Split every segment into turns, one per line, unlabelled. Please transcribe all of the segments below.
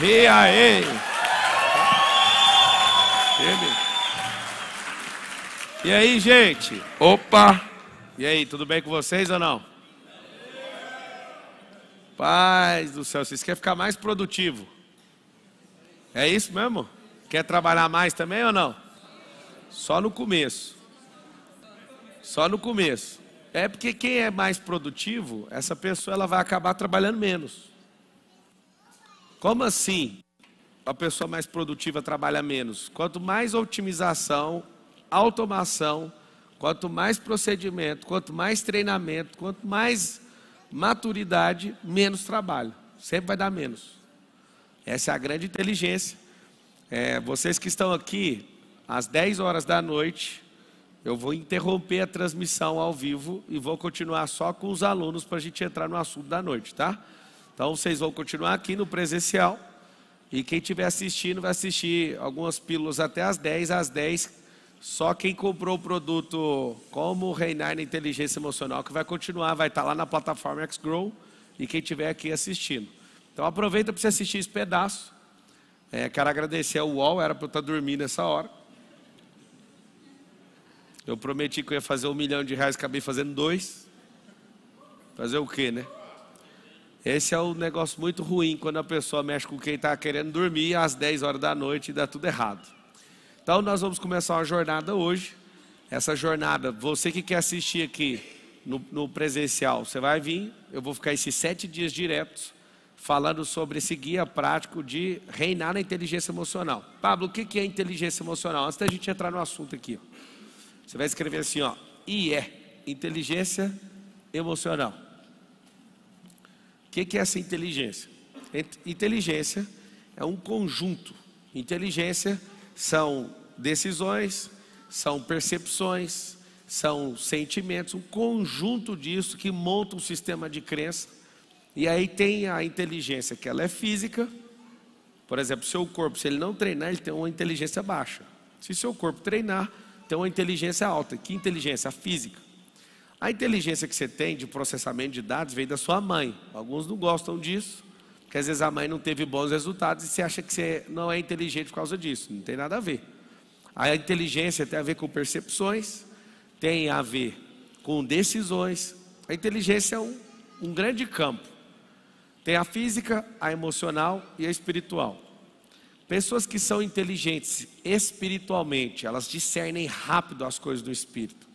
Meia ei. E aí, gente? Opa! E aí, tudo bem com vocês ou não? Paz do céu, vocês querem ficar mais produtivo? É isso mesmo? Quer trabalhar mais também ou não? Só no começo. Só no começo. É porque quem é mais produtivo, essa pessoa ela vai acabar trabalhando menos. Como assim? A pessoa mais produtiva trabalha menos. Quanto mais otimização, automação, quanto mais procedimento, quanto mais treinamento, quanto mais maturidade, menos trabalho. Sempre vai dar menos. Essa é a grande inteligência. É, vocês que estão aqui, às 10 horas da noite, eu vou interromper a transmissão ao vivo e vou continuar só com os alunos para a gente entrar no assunto da noite, tá? Então vocês vão continuar aqui no presencial. E quem estiver assistindo vai assistir algumas pílulas até às 10, às 10. Só quem comprou o produto Como Reinar na Inteligência Emocional, que vai continuar, vai estar lá na plataforma X-Grow e quem estiver aqui assistindo. Então aproveita para você assistir esse pedaço. É, quero agradecer ao UOL, era para eu estar tá dormindo nessa hora. Eu prometi que eu ia fazer um milhão de reais, acabei fazendo dois. Fazer o quê, né? Esse é um negócio muito ruim quando a pessoa mexe com quem está querendo dormir às 10 horas da noite e dá tudo errado. Então nós vamos começar uma jornada hoje. Essa jornada, você que quer assistir aqui no, no presencial, você vai vir. Eu vou ficar esses sete dias diretos falando sobre esse guia prático de reinar na inteligência emocional. Pablo, o que é inteligência emocional? Antes da gente entrar no assunto aqui, você vai escrever assim, ó, IE, é inteligência emocional que, que é essa inteligência? Inteligência é um conjunto. Inteligência são decisões, são percepções, são sentimentos, um conjunto disso que monta um sistema de crença. E aí tem a inteligência que ela é física. Por exemplo, seu corpo, se ele não treinar, ele tem uma inteligência baixa. Se seu corpo treinar, tem uma inteligência alta. Que inteligência? A física. A inteligência que você tem de processamento de dados vem da sua mãe. Alguns não gostam disso, porque às vezes a mãe não teve bons resultados e você acha que você não é inteligente por causa disso. Não tem nada a ver. A inteligência tem a ver com percepções, tem a ver com decisões. A inteligência é um, um grande campo. Tem a física, a emocional e a espiritual. Pessoas que são inteligentes espiritualmente, elas discernem rápido as coisas do espírito.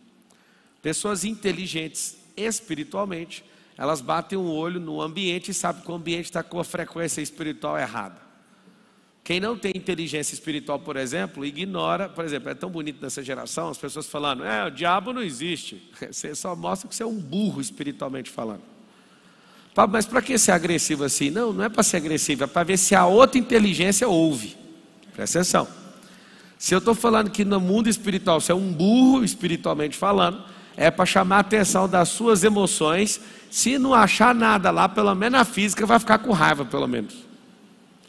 Pessoas inteligentes espiritualmente, elas batem um olho no ambiente e sabem que o ambiente está com a frequência espiritual errada. Quem não tem inteligência espiritual, por exemplo, ignora, por exemplo, é tão bonito nessa geração, as pessoas falando, é, o diabo não existe. Você só mostra que você é um burro espiritualmente falando. Pablo, mas para que ser agressivo assim? Não, não é para ser agressivo, é para ver se a outra inteligência ouve. Presta atenção. Se eu estou falando que no mundo espiritual você é um burro espiritualmente falando, é para chamar a atenção das suas emoções. Se não achar nada lá, pelo menos a física vai ficar com raiva, pelo menos.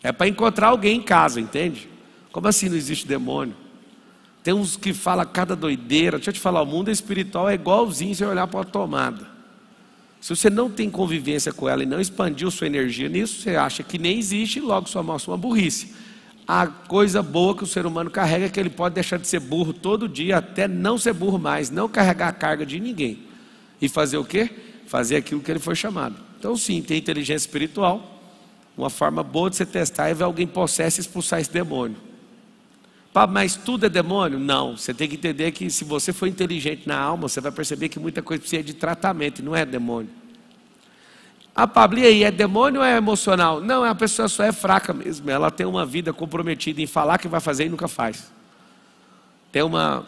É para encontrar alguém em casa, entende? Como assim não existe demônio? Tem uns que falam cada doideira. Deixa eu te falar, o mundo espiritual é igualzinho se olhar para a tomada. Se você não tem convivência com ela e não expandiu sua energia nisso, você acha que nem existe e logo sua mão é uma burrice a coisa boa que o ser humano carrega é que ele pode deixar de ser burro todo dia, até não ser burro mais, não carregar a carga de ninguém. E fazer o quê? Fazer aquilo que ele foi chamado. Então, sim, tem inteligência espiritual. Uma forma boa de você testar é ver alguém possesso e expulsar esse demônio. Pá, mas tudo é demônio? Não. Você tem que entender que se você for inteligente na alma, você vai perceber que muita coisa precisa de tratamento, e não é demônio. A Pablia aí é demônio ou é emocional? Não, a pessoa só é fraca mesmo. Ela tem uma vida comprometida em falar que vai fazer e nunca faz. Tem uma,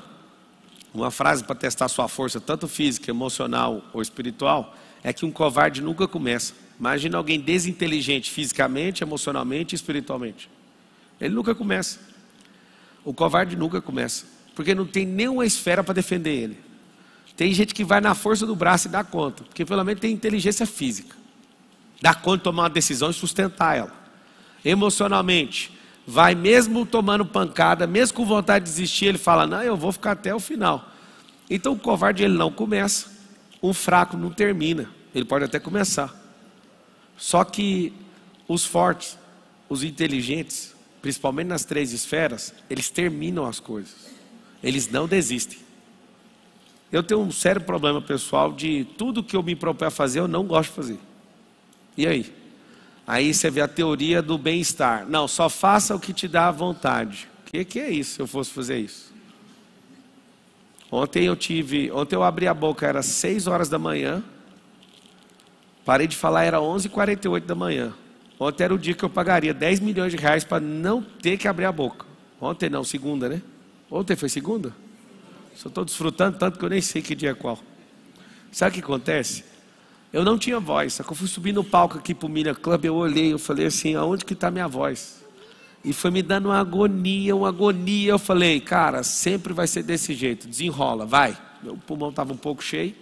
uma frase para testar sua força, tanto física, emocional ou espiritual, é que um covarde nunca começa. Imagina alguém desinteligente fisicamente, emocionalmente e espiritualmente. Ele nunca começa. O covarde nunca começa. Porque não tem nenhuma esfera para defender ele. Tem gente que vai na força do braço e dá conta, porque pelo menos tem inteligência física. Dá conta de tomar uma decisão e sustentar ela. Emocionalmente, vai mesmo tomando pancada, mesmo com vontade de desistir, ele fala: Não, eu vou ficar até o final. Então o covarde ele não começa, o fraco não termina, ele pode até começar. Só que os fortes, os inteligentes, principalmente nas três esferas, eles terminam as coisas, eles não desistem. Eu tenho um sério problema pessoal de tudo que eu me proponho a fazer, eu não gosto de fazer. E aí? Aí você vê a teoria do bem-estar. Não, só faça o que te dá vontade. O que, que é isso se eu fosse fazer isso? Ontem eu tive, ontem eu abri a boca, era 6 horas da manhã. Parei de falar, era 11h48 da manhã. Ontem era o dia que eu pagaria 10 milhões de reais para não ter que abrir a boca. Ontem não, segunda, né? Ontem foi segunda? Só estou desfrutando tanto que eu nem sei que dia é qual. Sabe o que acontece? Eu não tinha voz. Quando eu fui subir no palco aqui para o Milha Club, eu olhei, eu falei assim, aonde que está minha voz? E foi me dando uma agonia, uma agonia. Eu falei, cara, sempre vai ser desse jeito, desenrola, vai. Meu pulmão estava um pouco cheio.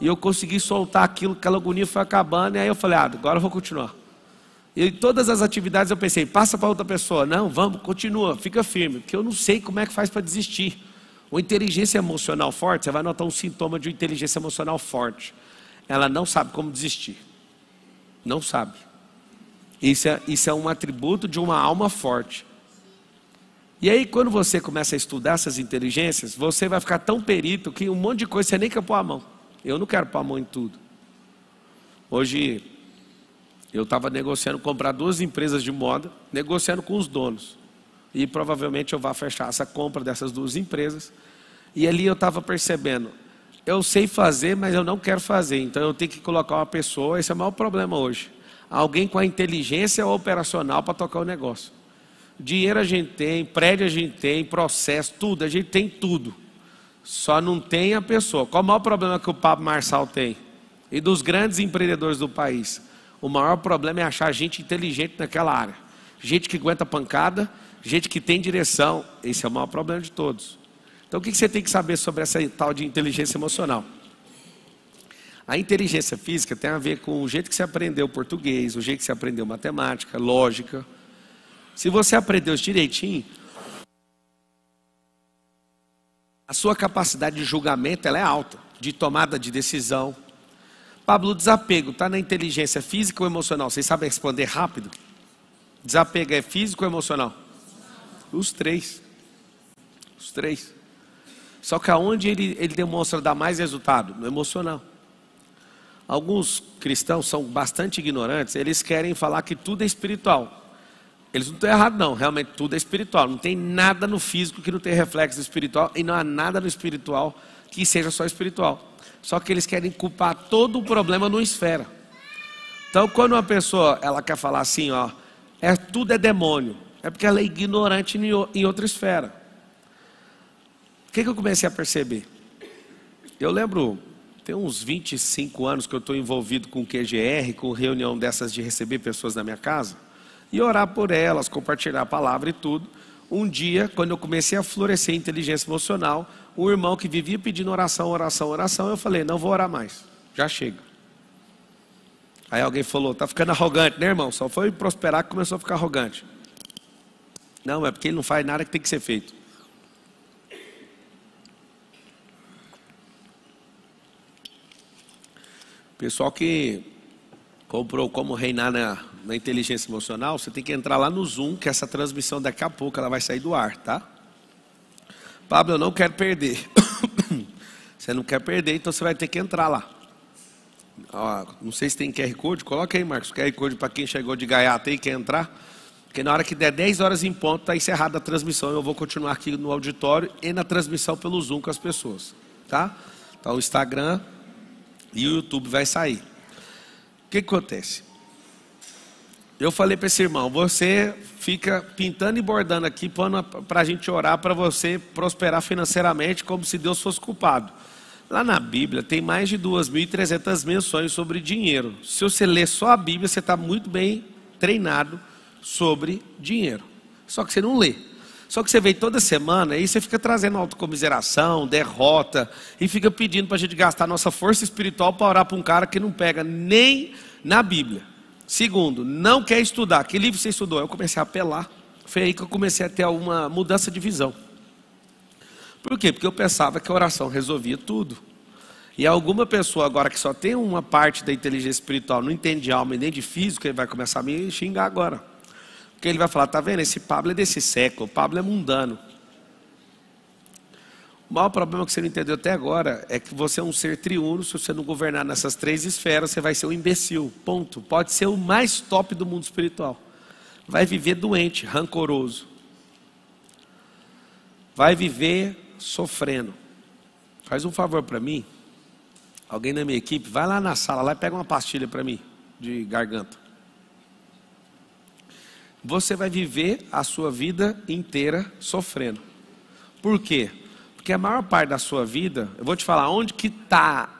E eu consegui soltar aquilo, aquela agonia foi acabando. E aí eu falei, ah, agora eu vou continuar. E em todas as atividades eu pensei, passa para outra pessoa. Não, vamos, continua, fica firme. Porque eu não sei como é que faz para desistir. Uma inteligência emocional forte, você vai notar um sintoma de uma inteligência emocional forte ela não sabe como desistir. Não sabe. Isso é, isso é um atributo de uma alma forte. E aí, quando você começa a estudar essas inteligências, você vai ficar tão perito que um monte de coisa você nem quer pôr a mão. Eu não quero pôr a mão em tudo. Hoje, eu estava negociando comprar duas empresas de moda, negociando com os donos. E provavelmente eu vou fechar essa compra dessas duas empresas. E ali eu estava percebendo, eu sei fazer, mas eu não quero fazer. Então eu tenho que colocar uma pessoa, esse é o maior problema hoje. Alguém com a inteligência operacional para tocar o negócio. Dinheiro a gente tem, prédio a gente tem, processo, tudo, a gente tem tudo. Só não tem a pessoa. Qual o maior problema que o Pablo Marçal tem? E dos grandes empreendedores do país? O maior problema é achar gente inteligente naquela área. Gente que aguenta pancada, gente que tem direção. Esse é o maior problema de todos. Então, o que você tem que saber sobre essa tal de inteligência emocional? A inteligência física tem a ver com o jeito que você aprendeu português, o jeito que você aprendeu matemática, lógica. Se você aprendeu direitinho, a sua capacidade de julgamento ela é alta, de tomada de decisão. Pablo, desapego está na inteligência física ou emocional? Vocês sabem responder rápido? Desapego é físico ou emocional? Os três. Os três. Só que aonde ele, ele demonstra dar mais resultado? No emocional. Alguns cristãos são bastante ignorantes, eles querem falar que tudo é espiritual. Eles não estão errados, não. Realmente tudo é espiritual. Não tem nada no físico que não tem reflexo espiritual e não há nada no espiritual que seja só espiritual. Só que eles querem culpar todo o problema numa esfera. Então, quando uma pessoa ela quer falar assim, ó, é tudo é demônio, é porque ela é ignorante em outra esfera. O que, que eu comecei a perceber? Eu lembro, tem uns 25 anos que eu estou envolvido com QGR, com reunião dessas de receber pessoas na minha casa, e orar por elas, compartilhar a palavra e tudo. Um dia, quando eu comecei a florescer a inteligência emocional, o irmão que vivia pedindo oração, oração, oração, eu falei: não vou orar mais, já chega. Aí alguém falou: tá ficando arrogante, né, irmão? Só foi prosperar que começou a ficar arrogante. Não, é porque ele não faz nada que tem que ser feito. Pessoal que comprou como reinar na, na inteligência emocional, você tem que entrar lá no Zoom, que essa transmissão daqui a pouco ela vai sair do ar, tá? Pablo, eu não quero perder. você não quer perder, então você vai ter que entrar lá. Ó, não sei se tem QR Code, coloca aí, Marcos, QR Code para quem chegou de gaiata e quer entrar. Porque na hora que der 10 horas em ponto, está encerrada a transmissão. Eu vou continuar aqui no auditório e na transmissão pelo Zoom com as pessoas. Tá? Então, o Instagram, e o YouTube vai sair. O que, que acontece? Eu falei para esse irmão: você fica pintando e bordando aqui para a gente orar para você prosperar financeiramente como se Deus fosse culpado. Lá na Bíblia tem mais de 2.300 menções sobre dinheiro. Se você ler só a Bíblia, você está muito bem treinado sobre dinheiro. Só que você não lê. Só que você vem toda semana e você fica trazendo autocomiseração, derrota, e fica pedindo para a gente gastar nossa força espiritual para orar para um cara que não pega nem na Bíblia. Segundo, não quer estudar. Que livro você estudou? Eu comecei a apelar. Foi aí que eu comecei a ter uma mudança de visão. Por quê? Porque eu pensava que a oração resolvia tudo. E alguma pessoa agora que só tem uma parte da inteligência espiritual, não entende alma e nem de físico, ele vai começar a me xingar agora. Porque ele vai falar: tá vendo? Esse Pablo é desse século, o Pablo é mundano. O maior problema que você não entendeu até agora é que você é um ser triuno, se você não governar nessas três esferas, você vai ser um imbecil. Ponto. Pode ser o mais top do mundo espiritual. Vai viver doente, rancoroso. Vai viver sofrendo. Faz um favor para mim. Alguém da minha equipe, vai lá na sala, lá e pega uma pastilha para mim de garganta você vai viver a sua vida inteira sofrendo. Por quê? Porque a maior parte da sua vida, eu vou te falar onde que está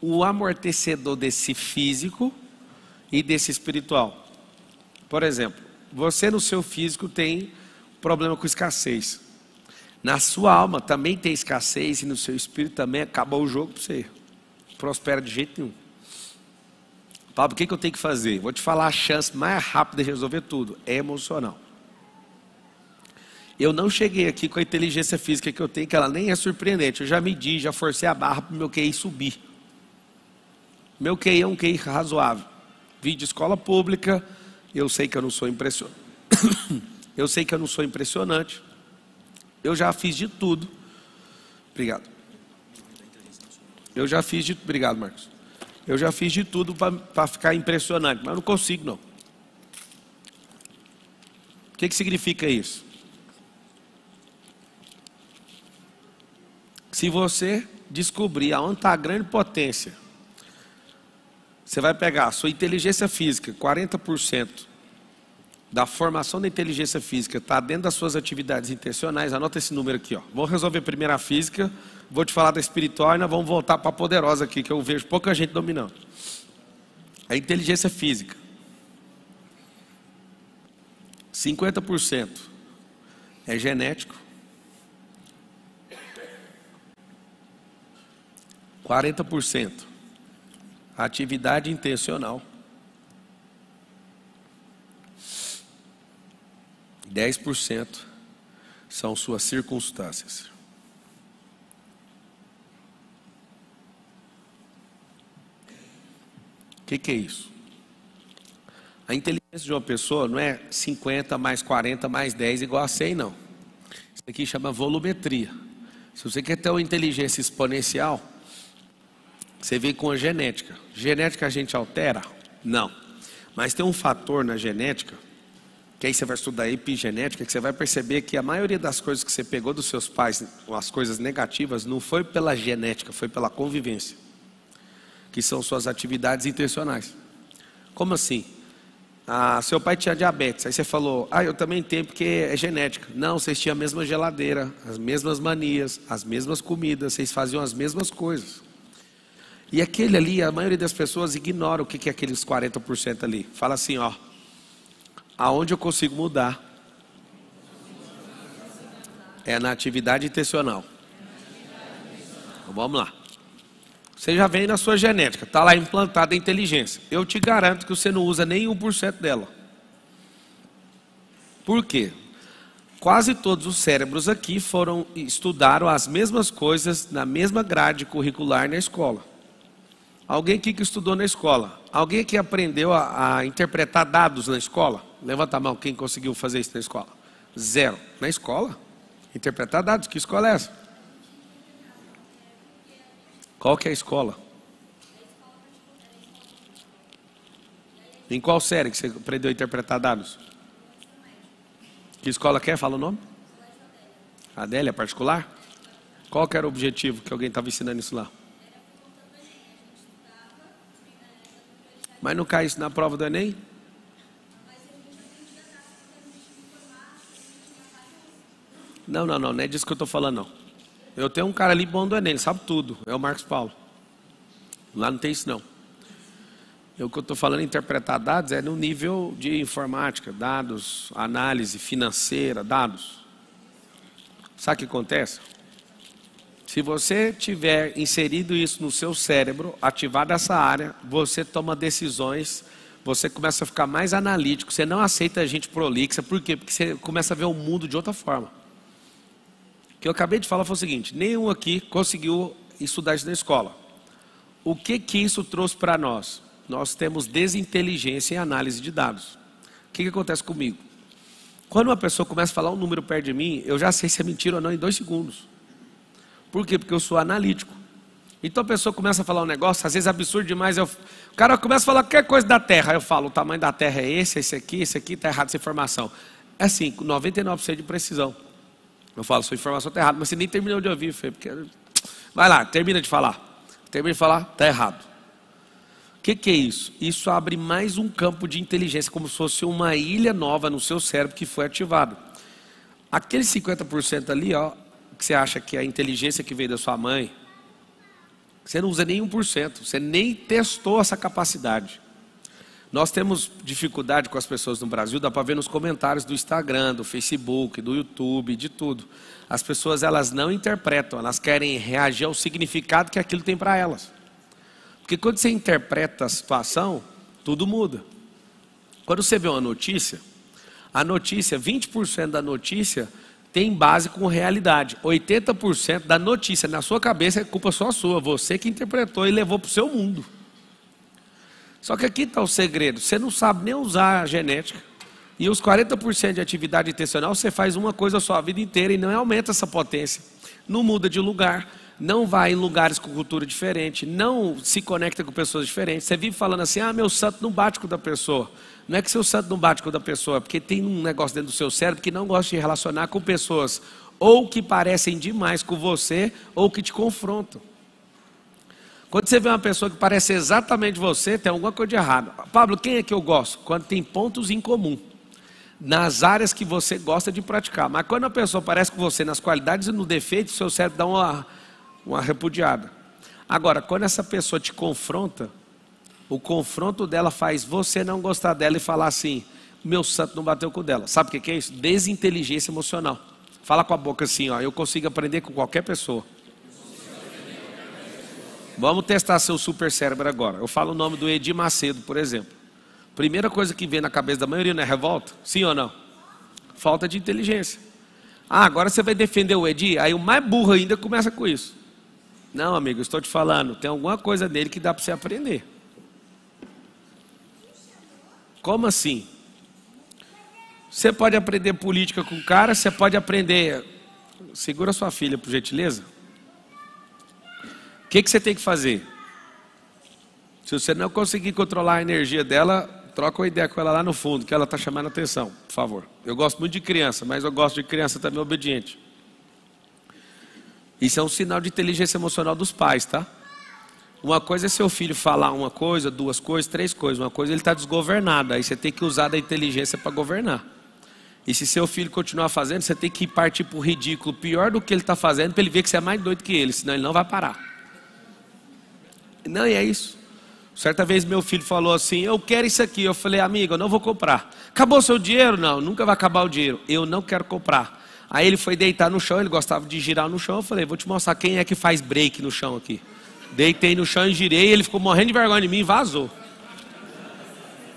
o amortecedor desse físico e desse espiritual. Por exemplo, você no seu físico tem problema com escassez. Na sua alma também tem escassez e no seu espírito também acabou o jogo para você. Prospera de jeito nenhum. Fábio, o que, que eu tenho que fazer? Vou te falar a chance mais rápida de resolver tudo: é emocional. Eu não cheguei aqui com a inteligência física que eu tenho, que ela nem é surpreendente. Eu já medi, já forcei a barra para o meu QI subir. Meu QI é um QI razoável. Vim de escola pública, eu sei que eu não sou impressionante. eu sei que eu não sou impressionante. Eu já fiz de tudo. Obrigado. Eu já fiz de tudo. Obrigado, Marcos. Eu já fiz de tudo para ficar impressionante, mas não consigo não. O que, que significa isso? Se você descobrir aonde está a grande potência, você vai pegar a sua inteligência física, 40% da formação da inteligência física está dentro das suas atividades intencionais. Anota esse número aqui, ó. Vou resolver primeiro a física, Vou te falar da espiritual e nós vamos voltar para a poderosa aqui, que eu vejo pouca gente dominando. A inteligência física. 50% é genético. 40% atividade intencional. 10% são suas circunstâncias. que, que é isso? A inteligência de uma pessoa não é 50 mais 40 mais 10 igual a 100, não. Isso aqui chama volumetria. Se você quer ter uma inteligência exponencial, você vem com a genética. Genética a gente altera? Não. Mas tem um fator na genética, que aí você vai estudar epigenética, que você vai perceber que a maioria das coisas que você pegou dos seus pais, as coisas negativas, não foi pela genética, foi pela convivência que são suas atividades intencionais. Como assim? Ah, seu pai tinha diabetes, aí você falou, ah, eu também tenho porque é genética. Não, vocês tinham a mesma geladeira, as mesmas manias, as mesmas comidas, vocês faziam as mesmas coisas. E aquele ali, a maioria das pessoas ignora o que é aqueles 40% ali. Fala assim, ó, aonde eu consigo mudar é na atividade intencional. Então, vamos lá. Você já vem na sua genética, está lá implantada a inteligência. Eu te garanto que você não usa nem 1% dela. Por quê? Quase todos os cérebros aqui foram estudaram as mesmas coisas na mesma grade curricular na escola. Alguém aqui que estudou na escola? Alguém que aprendeu a, a interpretar dados na escola? Levanta a mão quem conseguiu fazer isso na escola. Zero. Na escola? Interpretar dados, que escola é essa? Qual que é a escola? Em qual série que você aprendeu a interpretar dados? Que escola quer? É? Fala o nome? Adélia, particular? Qual que era o objetivo que alguém estava ensinando isso lá? Mas não cai isso na prova do Enem? Não, não, não, não é disso que eu estou falando, não. Eu tenho um cara ali bom do Enem, ele sabe tudo, é o Marcos Paulo. Lá não tem isso não. O que eu estou falando interpretar dados é no nível de informática, dados, análise financeira, dados. Sabe o que acontece? Se você tiver inserido isso no seu cérebro, ativado essa área, você toma decisões, você começa a ficar mais analítico, você não aceita a gente prolixa, por quê? Porque você começa a ver o mundo de outra forma que eu acabei de falar foi o seguinte: nenhum aqui conseguiu estudar isso na escola. O que que isso trouxe para nós? Nós temos desinteligência em análise de dados. O que, que acontece comigo? Quando uma pessoa começa a falar um número perto de mim, eu já sei se é mentira ou não em dois segundos. Por quê? Porque eu sou analítico. Então a pessoa começa a falar um negócio, às vezes absurdo demais. Eu... O cara começa a falar qualquer coisa da Terra. Eu falo, o tamanho da Terra é esse, é esse aqui, esse aqui, está errado essa informação. É assim, com 99% de precisão. Eu falo, sua informação está errada, mas você nem terminou de ouvir, Fê, porque... Vai lá, termina de falar. Termina de falar, está errado. O que, que é isso? Isso abre mais um campo de inteligência, como se fosse uma ilha nova no seu cérebro que foi ativado. Aquele 50% ali, ó, que você acha que é a inteligência que veio da sua mãe, você não usa nem 1%, você nem testou essa capacidade. Nós temos dificuldade com as pessoas no Brasil, dá para ver nos comentários do Instagram, do Facebook, do YouTube, de tudo. As pessoas elas não interpretam, elas querem reagir ao significado que aquilo tem para elas. Porque quando você interpreta a situação, tudo muda. Quando você vê uma notícia, a notícia, 20% da notícia tem base com realidade. 80% da notícia na sua cabeça é culpa só sua, você que interpretou e levou para o seu mundo. Só que aqui está o segredo: você não sabe nem usar a genética. E os 40% de atividade intencional você faz uma coisa só a vida inteira e não aumenta essa potência. Não muda de lugar, não vai em lugares com cultura diferente, não se conecta com pessoas diferentes. Você vive falando assim: ah, meu santo não bate com da pessoa. Não é que seu santo não bate com da pessoa, é porque tem um negócio dentro do seu cérebro que não gosta de relacionar com pessoas ou que parecem demais com você ou que te confrontam. Quando você vê uma pessoa que parece exatamente você, tem alguma coisa de errado. Pablo, quem é que eu gosto? Quando tem pontos em comum nas áreas que você gosta de praticar. Mas quando a pessoa parece com você nas qualidades e no defeito, seu cérebro dá uma, uma repudiada. Agora, quando essa pessoa te confronta, o confronto dela faz você não gostar dela e falar assim: meu santo não bateu com dela. Sabe o que é isso? Desinteligência emocional. Fala com a boca assim, ó, eu consigo aprender com qualquer pessoa. Vamos testar seu super cérebro agora. Eu falo o nome do Edir Macedo, por exemplo. Primeira coisa que vem na cabeça da maioria não é revolta? Sim ou não? Falta de inteligência. Ah, agora você vai defender o Edir? Aí o mais burro ainda começa com isso. Não, amigo, estou te falando, tem alguma coisa nele que dá para você aprender. Como assim? Você pode aprender política com o cara, você pode aprender. Segura sua filha, por gentileza que, que você tem que fazer? Se você não conseguir controlar a energia dela, troca uma ideia com ela lá no fundo, que ela está chamando atenção, por favor. Eu gosto muito de criança, mas eu gosto de criança também obediente. Isso é um sinal de inteligência emocional dos pais, tá? Uma coisa é seu filho falar uma coisa, duas coisas, três coisas. Uma coisa ele está desgovernado, aí você tem que usar da inteligência para governar. E se seu filho continuar fazendo, você tem que partir para o ridículo pior do que ele está fazendo, para ele ver que você é mais doido que ele, senão ele não vai parar. Não, e é isso. Certa vez meu filho falou assim: Eu quero isso aqui. Eu falei, amigo, eu não vou comprar. Acabou o seu dinheiro? Não, nunca vai acabar o dinheiro. Eu não quero comprar. Aí ele foi deitar no chão, ele gostava de girar no chão. Eu falei, vou te mostrar quem é que faz break no chão aqui. Deitei no chão e girei, ele ficou morrendo de vergonha de mim e vazou.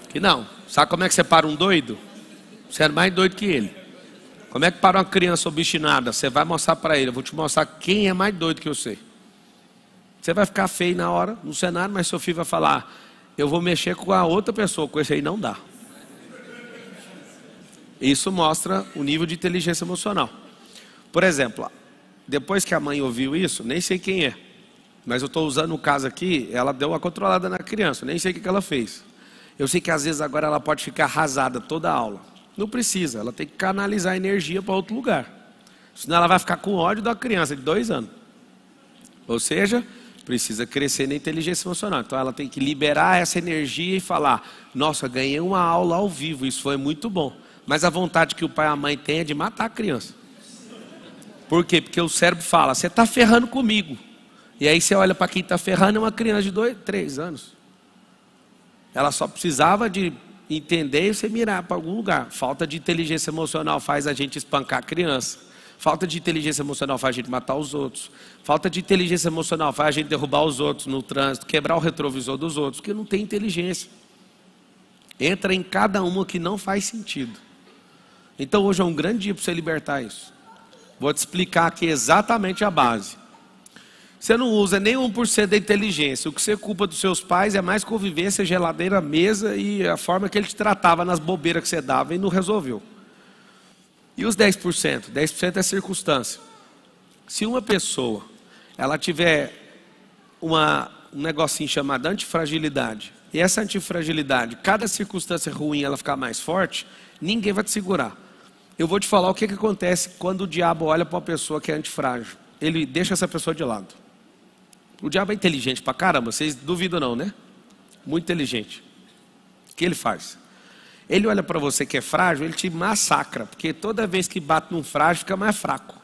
Que não. Sabe como é que você para um doido? Você é mais doido que ele. Como é que para uma criança obstinada? Você vai mostrar para ele, eu vou te mostrar quem é mais doido que eu sei. Você vai ficar feio na hora, no cenário, mas seu filho vai falar: Eu vou mexer com a outra pessoa, com esse aí não dá. Isso mostra o nível de inteligência emocional. Por exemplo, depois que a mãe ouviu isso, nem sei quem é, mas eu estou usando o caso aqui, ela deu uma controlada na criança, nem sei o que ela fez. Eu sei que às vezes agora ela pode ficar arrasada toda a aula. Não precisa, ela tem que canalizar a energia para outro lugar. Senão ela vai ficar com ódio da criança de dois anos. Ou seja, precisa crescer na inteligência emocional. Então ela tem que liberar essa energia e falar: Nossa, ganhei uma aula ao vivo, isso foi muito bom. Mas a vontade que o pai e a mãe têm é de matar a criança. Por quê? Porque o cérebro fala: Você está ferrando comigo. E aí você olha para quem está ferrando, é uma criança de dois, três anos. Ela só precisava de entender e você mirar para algum lugar. Falta de inteligência emocional faz a gente espancar a criança Falta de inteligência emocional faz a gente matar os outros. Falta de inteligência emocional faz a gente derrubar os outros no trânsito, quebrar o retrovisor dos outros, porque não tem inteligência. Entra em cada uma que não faz sentido. Então hoje é um grande dia para você libertar isso. Vou te explicar aqui exatamente a base. Você não usa nem 1% da inteligência. O que você culpa dos seus pais é mais convivência, geladeira, mesa e a forma que ele te tratava nas bobeiras que você dava e não resolveu. E os 10%? 10% é circunstância. Se uma pessoa ela tiver uma, um negocinho chamado antifragilidade, e essa antifragilidade, cada circunstância ruim ela ficar mais forte, ninguém vai te segurar. Eu vou te falar o que, que acontece quando o diabo olha para uma pessoa que é antifrágil. Ele deixa essa pessoa de lado. O diabo é inteligente para caramba, vocês duvidam não, né? Muito inteligente. O que ele faz? Ele olha para você que é frágil, ele te massacra, porque toda vez que bate num frágil, fica mais fraco.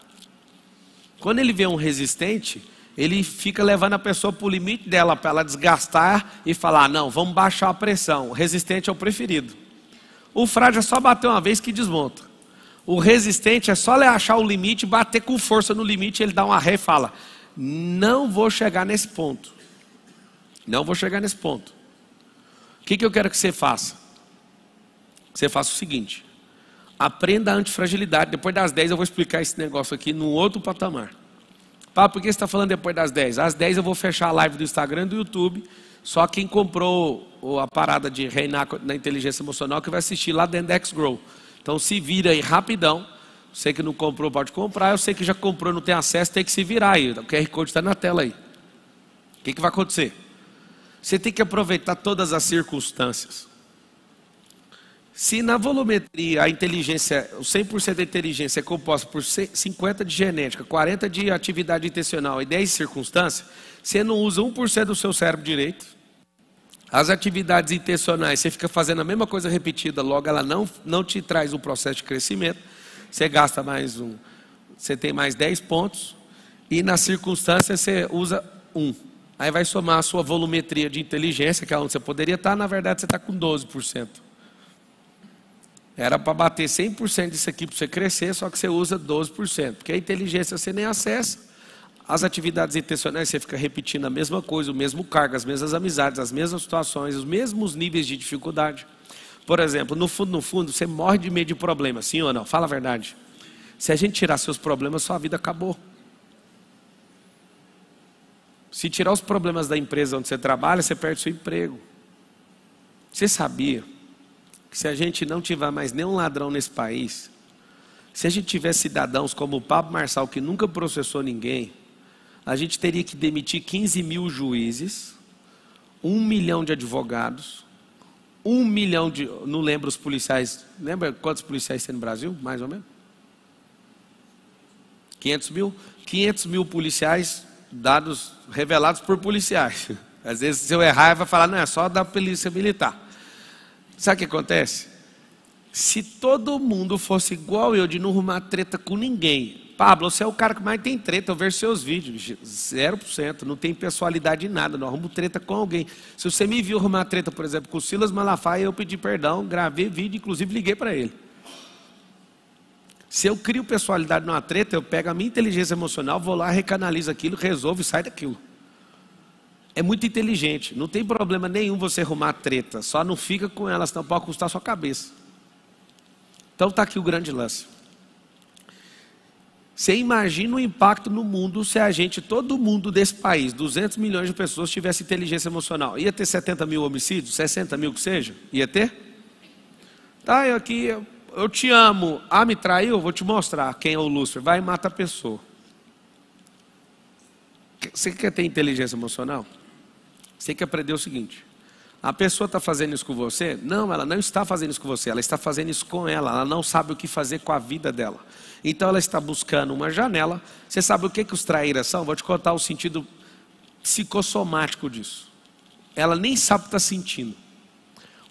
Quando ele vê um resistente, ele fica levando a pessoa para o limite dela, para ela desgastar e falar: não, vamos baixar a pressão. O resistente é o preferido. O frágil é só bater uma vez que desmonta. O resistente é só ele achar o limite, bater com força no limite, ele dá uma ré e fala: não vou chegar nesse ponto. Não vou chegar nesse ponto. O que, que eu quero que você faça? Você faça o seguinte: aprenda a antifragilidade. Depois das 10 eu vou explicar esse negócio aqui no outro patamar. Pá, por que você está falando depois das 10? Às 10 eu vou fechar a live do Instagram e do YouTube. Só quem comprou a parada de reinar na inteligência emocional que vai assistir lá dentro da X-Grow. Então se vira aí rapidão. Você que não comprou pode comprar. Eu sei que já comprou não tem acesso, tem que se virar aí. O QR Code está na tela aí. O que, que vai acontecer? Você tem que aproveitar todas as circunstâncias. Se na volumetria a inteligência, 100% da inteligência é composta por 50% de genética, 40% de atividade intencional e 10% de circunstância, você não usa 1% do seu cérebro direito. As atividades intencionais, você fica fazendo a mesma coisa repetida, logo ela não, não te traz um processo de crescimento. Você gasta mais um, você tem mais 10 pontos. E na circunstância você usa 1. Aí vai somar a sua volumetria de inteligência, que é onde você poderia estar, na verdade você está com 12%. Era para bater 100% disso aqui para você crescer, só que você usa 12%. Porque a inteligência você nem acessa. As atividades intencionais você fica repetindo a mesma coisa, o mesmo cargo, as mesmas amizades, as mesmas situações, os mesmos níveis de dificuldade. Por exemplo, no fundo, no fundo, você morre de medo de problema, sim ou não? Fala a verdade. Se a gente tirar seus problemas, sua vida acabou. Se tirar os problemas da empresa onde você trabalha, você perde seu emprego. Você sabia que se a gente não tiver mais nenhum ladrão nesse país, se a gente tiver cidadãos como o Pablo Marçal, que nunca processou ninguém, a gente teria que demitir 15 mil juízes, um milhão de advogados, um milhão de. Não lembro os policiais. Lembra quantos policiais tem no Brasil? Mais ou menos? 500 mil? 500 mil policiais dados revelados por policiais. Às vezes, se eu errar, vai falar, não, é só da polícia militar. Sabe o que acontece? Se todo mundo fosse igual eu de não arrumar treta com ninguém. Pablo, você é o cara que mais tem treta, eu vejo seus vídeos, 0%, não tem pessoalidade em nada, não arrumo treta com alguém. Se você me viu arrumar treta, por exemplo, com o Silas Malafaia, eu pedi perdão, gravei vídeo, inclusive liguei para ele. Se eu crio pessoalidade numa treta, eu pego a minha inteligência emocional, vou lá, recanalizo aquilo, resolvo e sai daquilo é muito inteligente. Não tem problema nenhum você arrumar treta. Só não fica com elas, não pode custar sua cabeça. Então está aqui o grande lance. Você imagina o impacto no mundo se a gente, todo mundo desse país, 200 milhões de pessoas, tivesse inteligência emocional. Ia ter 70 mil homicídios, 60 mil que seja? Ia ter? Tá, eu aqui, eu, eu te amo. Ah, me traiu? Vou te mostrar quem é o Lúcifer. Vai e mata a pessoa. Você quer ter inteligência emocional? Você tem que aprender o seguinte: a pessoa está fazendo isso com você? Não, ela não está fazendo isso com você, ela está fazendo isso com ela, ela não sabe o que fazer com a vida dela. Então ela está buscando uma janela. Você sabe o que, que os traíras são? Vou te contar o sentido psicossomático disso. Ela nem sabe o que está sentindo.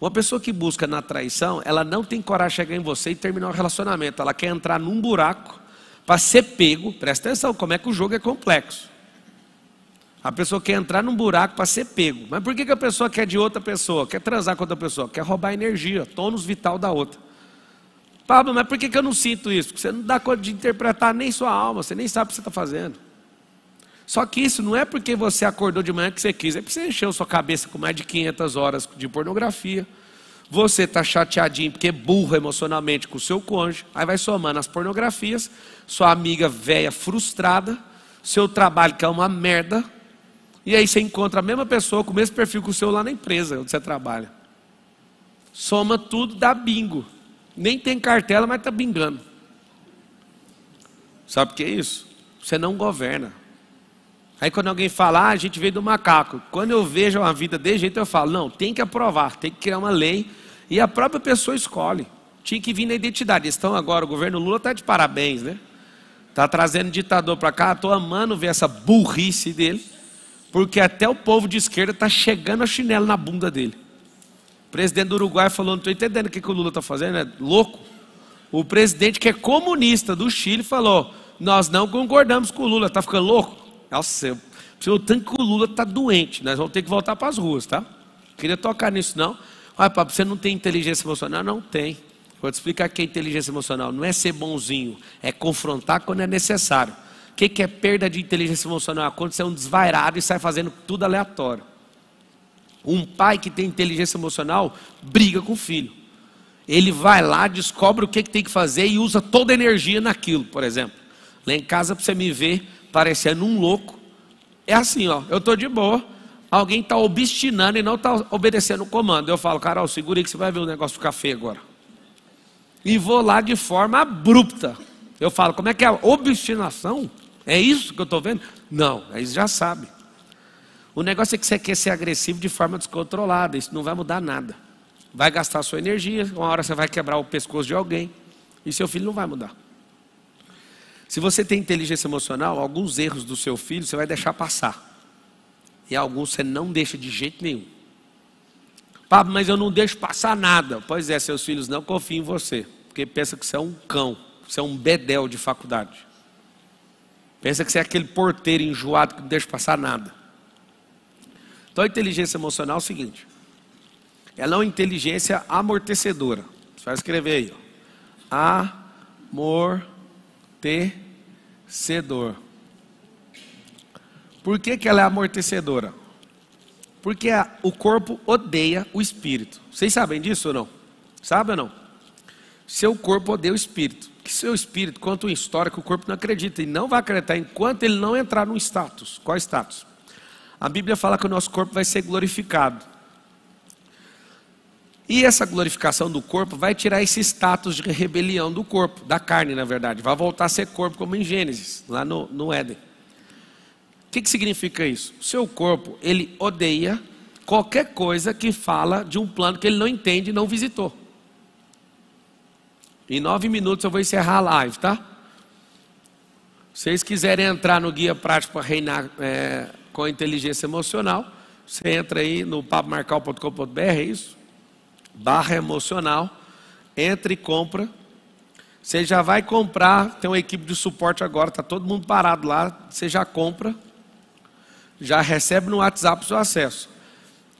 Uma pessoa que busca na traição, ela não tem coragem de chegar em você e terminar o relacionamento. Ela quer entrar num buraco para ser pego. Presta atenção, como é que o jogo é complexo. A pessoa quer entrar num buraco para ser pego. Mas por que, que a pessoa quer de outra pessoa? Quer transar com outra pessoa? Quer roubar energia, tônus vital da outra. Pablo, mas por que, que eu não sinto isso? Porque você não dá conta de interpretar nem sua alma, você nem sabe o que você está fazendo. Só que isso não é porque você acordou de manhã que você quis, é porque você encheu sua cabeça com mais de 500 horas de pornografia. Você está chateadinho porque é burro emocionalmente com o seu cônjuge. Aí vai somando as pornografias, sua amiga velha frustrada, seu trabalho que é uma merda, e aí você encontra a mesma pessoa com o mesmo perfil que o seu lá na empresa onde você trabalha. Soma tudo, dá bingo. Nem tem cartela, mas está bingando. Sabe o que é isso? Você não governa. Aí quando alguém fala, ah, a gente veio do macaco. Quando eu vejo uma vida desse jeito, eu falo, não, tem que aprovar, tem que criar uma lei. E a própria pessoa escolhe. Tinha que vir na identidade. Estão agora, o governo Lula está de parabéns, né? Está trazendo ditador para cá, estou amando ver essa burrice dele. Porque até o povo de esquerda está chegando a chinelo na bunda dele. O presidente do Uruguai falou: não estou entendendo o que, que o Lula está fazendo, é louco. O presidente que é comunista do Chile falou: nós não concordamos com o Lula, está ficando louco? Nossa, eu, o tanto que o Lula está doente, nós vamos ter que voltar para as ruas, tá? Queria tocar nisso, não. Olha, papo, você não tem inteligência emocional? Não, não tem. Vou te explicar que é inteligência emocional. Não é ser bonzinho, é confrontar quando é necessário que, que é perda de inteligência emocional? Quando você é um desvairado e sai fazendo tudo aleatório. Um pai que tem inteligência emocional briga com o filho. Ele vai lá, descobre o que, que tem que fazer e usa toda a energia naquilo, por exemplo. Lá em casa, para você me ver parecendo um louco, é assim, ó, eu estou de boa. Alguém está obstinando e não está obedecendo o comando. Eu falo, Carol, segura aí que você vai ver o negócio ficar feio agora. E vou lá de forma abrupta. Eu falo, como é que é? Obstinação? É isso que eu estou vendo? Não, aí já sabe. O negócio é que você quer ser agressivo de forma descontrolada, isso não vai mudar nada. Vai gastar sua energia, uma hora você vai quebrar o pescoço de alguém, e seu filho não vai mudar. Se você tem inteligência emocional, alguns erros do seu filho você vai deixar passar. E alguns você não deixa de jeito nenhum. Pablo, mas eu não deixo passar nada. Pois é, seus filhos não confiam em você, porque pensa que você é um cão, você é um bedel de faculdade. Pensa que você é aquele porteiro enjoado que não deixa passar nada. Então a inteligência emocional é o seguinte: ela é uma inteligência amortecedora. Você vai escrever aí, ó. Amortecedor. Por que, que ela é amortecedora? Porque a, o corpo odeia o espírito. Vocês sabem disso ou não? Sabe ou não? Seu corpo odeia o espírito. Que seu espírito conta uma história que o corpo não acredita e não vai acreditar enquanto ele não entrar num status. Qual status? A Bíblia fala que o nosso corpo vai ser glorificado. E essa glorificação do corpo vai tirar esse status de rebelião do corpo, da carne, na verdade. Vai voltar a ser corpo, como em Gênesis, lá no, no Éden. O que, que significa isso? O seu corpo, ele odeia qualquer coisa que fala de um plano que ele não entende e não visitou. Em nove minutos eu vou encerrar a live, tá? Se vocês quiserem entrar no Guia Prático para Reinar é, com Inteligência Emocional, você entra aí no papomarcal.com.br, é isso? Barra emocional, entra e compra. Você já vai comprar, tem uma equipe de suporte agora, está todo mundo parado lá, você já compra, já recebe no WhatsApp o seu acesso.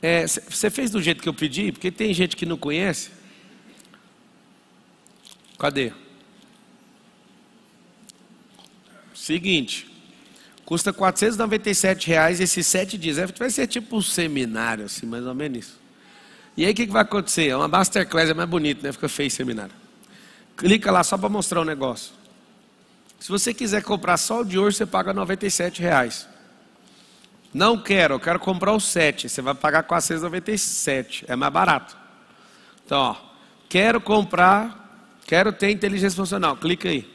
É, você fez do jeito que eu pedi? Porque tem gente que não conhece, Cadê? Seguinte, custa R$ reais esses sete dias. É, vai ser tipo um seminário, assim, mais ou menos isso. E aí o que, que vai acontecer? É uma masterclass, é mais bonito, né? Fica feio seminário. Clica lá só para mostrar o um negócio. Se você quiser comprar só o de hoje, você paga R$ reais. Não quero, eu quero comprar o sete. Você vai pagar 497, é mais barato. Então, ó, quero comprar Quero ter inteligência funcional. Clica aí.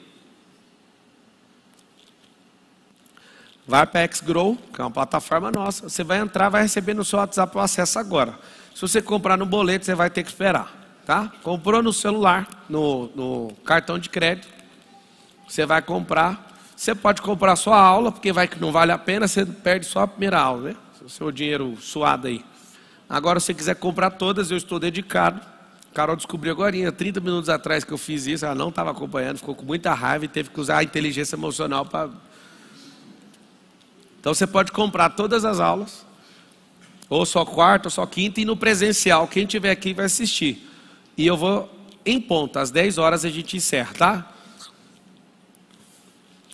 Vai para a Xgrow, que é uma plataforma nossa. Você vai entrar, vai receber no seu WhatsApp o acesso agora. Se você comprar no boleto, você vai ter que esperar. Tá? Comprou no celular, no, no cartão de crédito. Você vai comprar. Você pode comprar só a aula, porque vai que não vale a pena, você perde só a primeira aula, né? O seu dinheiro suado aí. Agora, se quiser comprar todas, eu estou dedicado Carol descobriu agora, 30 minutos atrás que eu fiz isso, ela não estava acompanhando, ficou com muita raiva e teve que usar a inteligência emocional para. Então você pode comprar todas as aulas, ou só quarta, ou só quinta, e no presencial, quem tiver aqui vai assistir. E eu vou em ponto, às 10 horas a gente encerra, tá?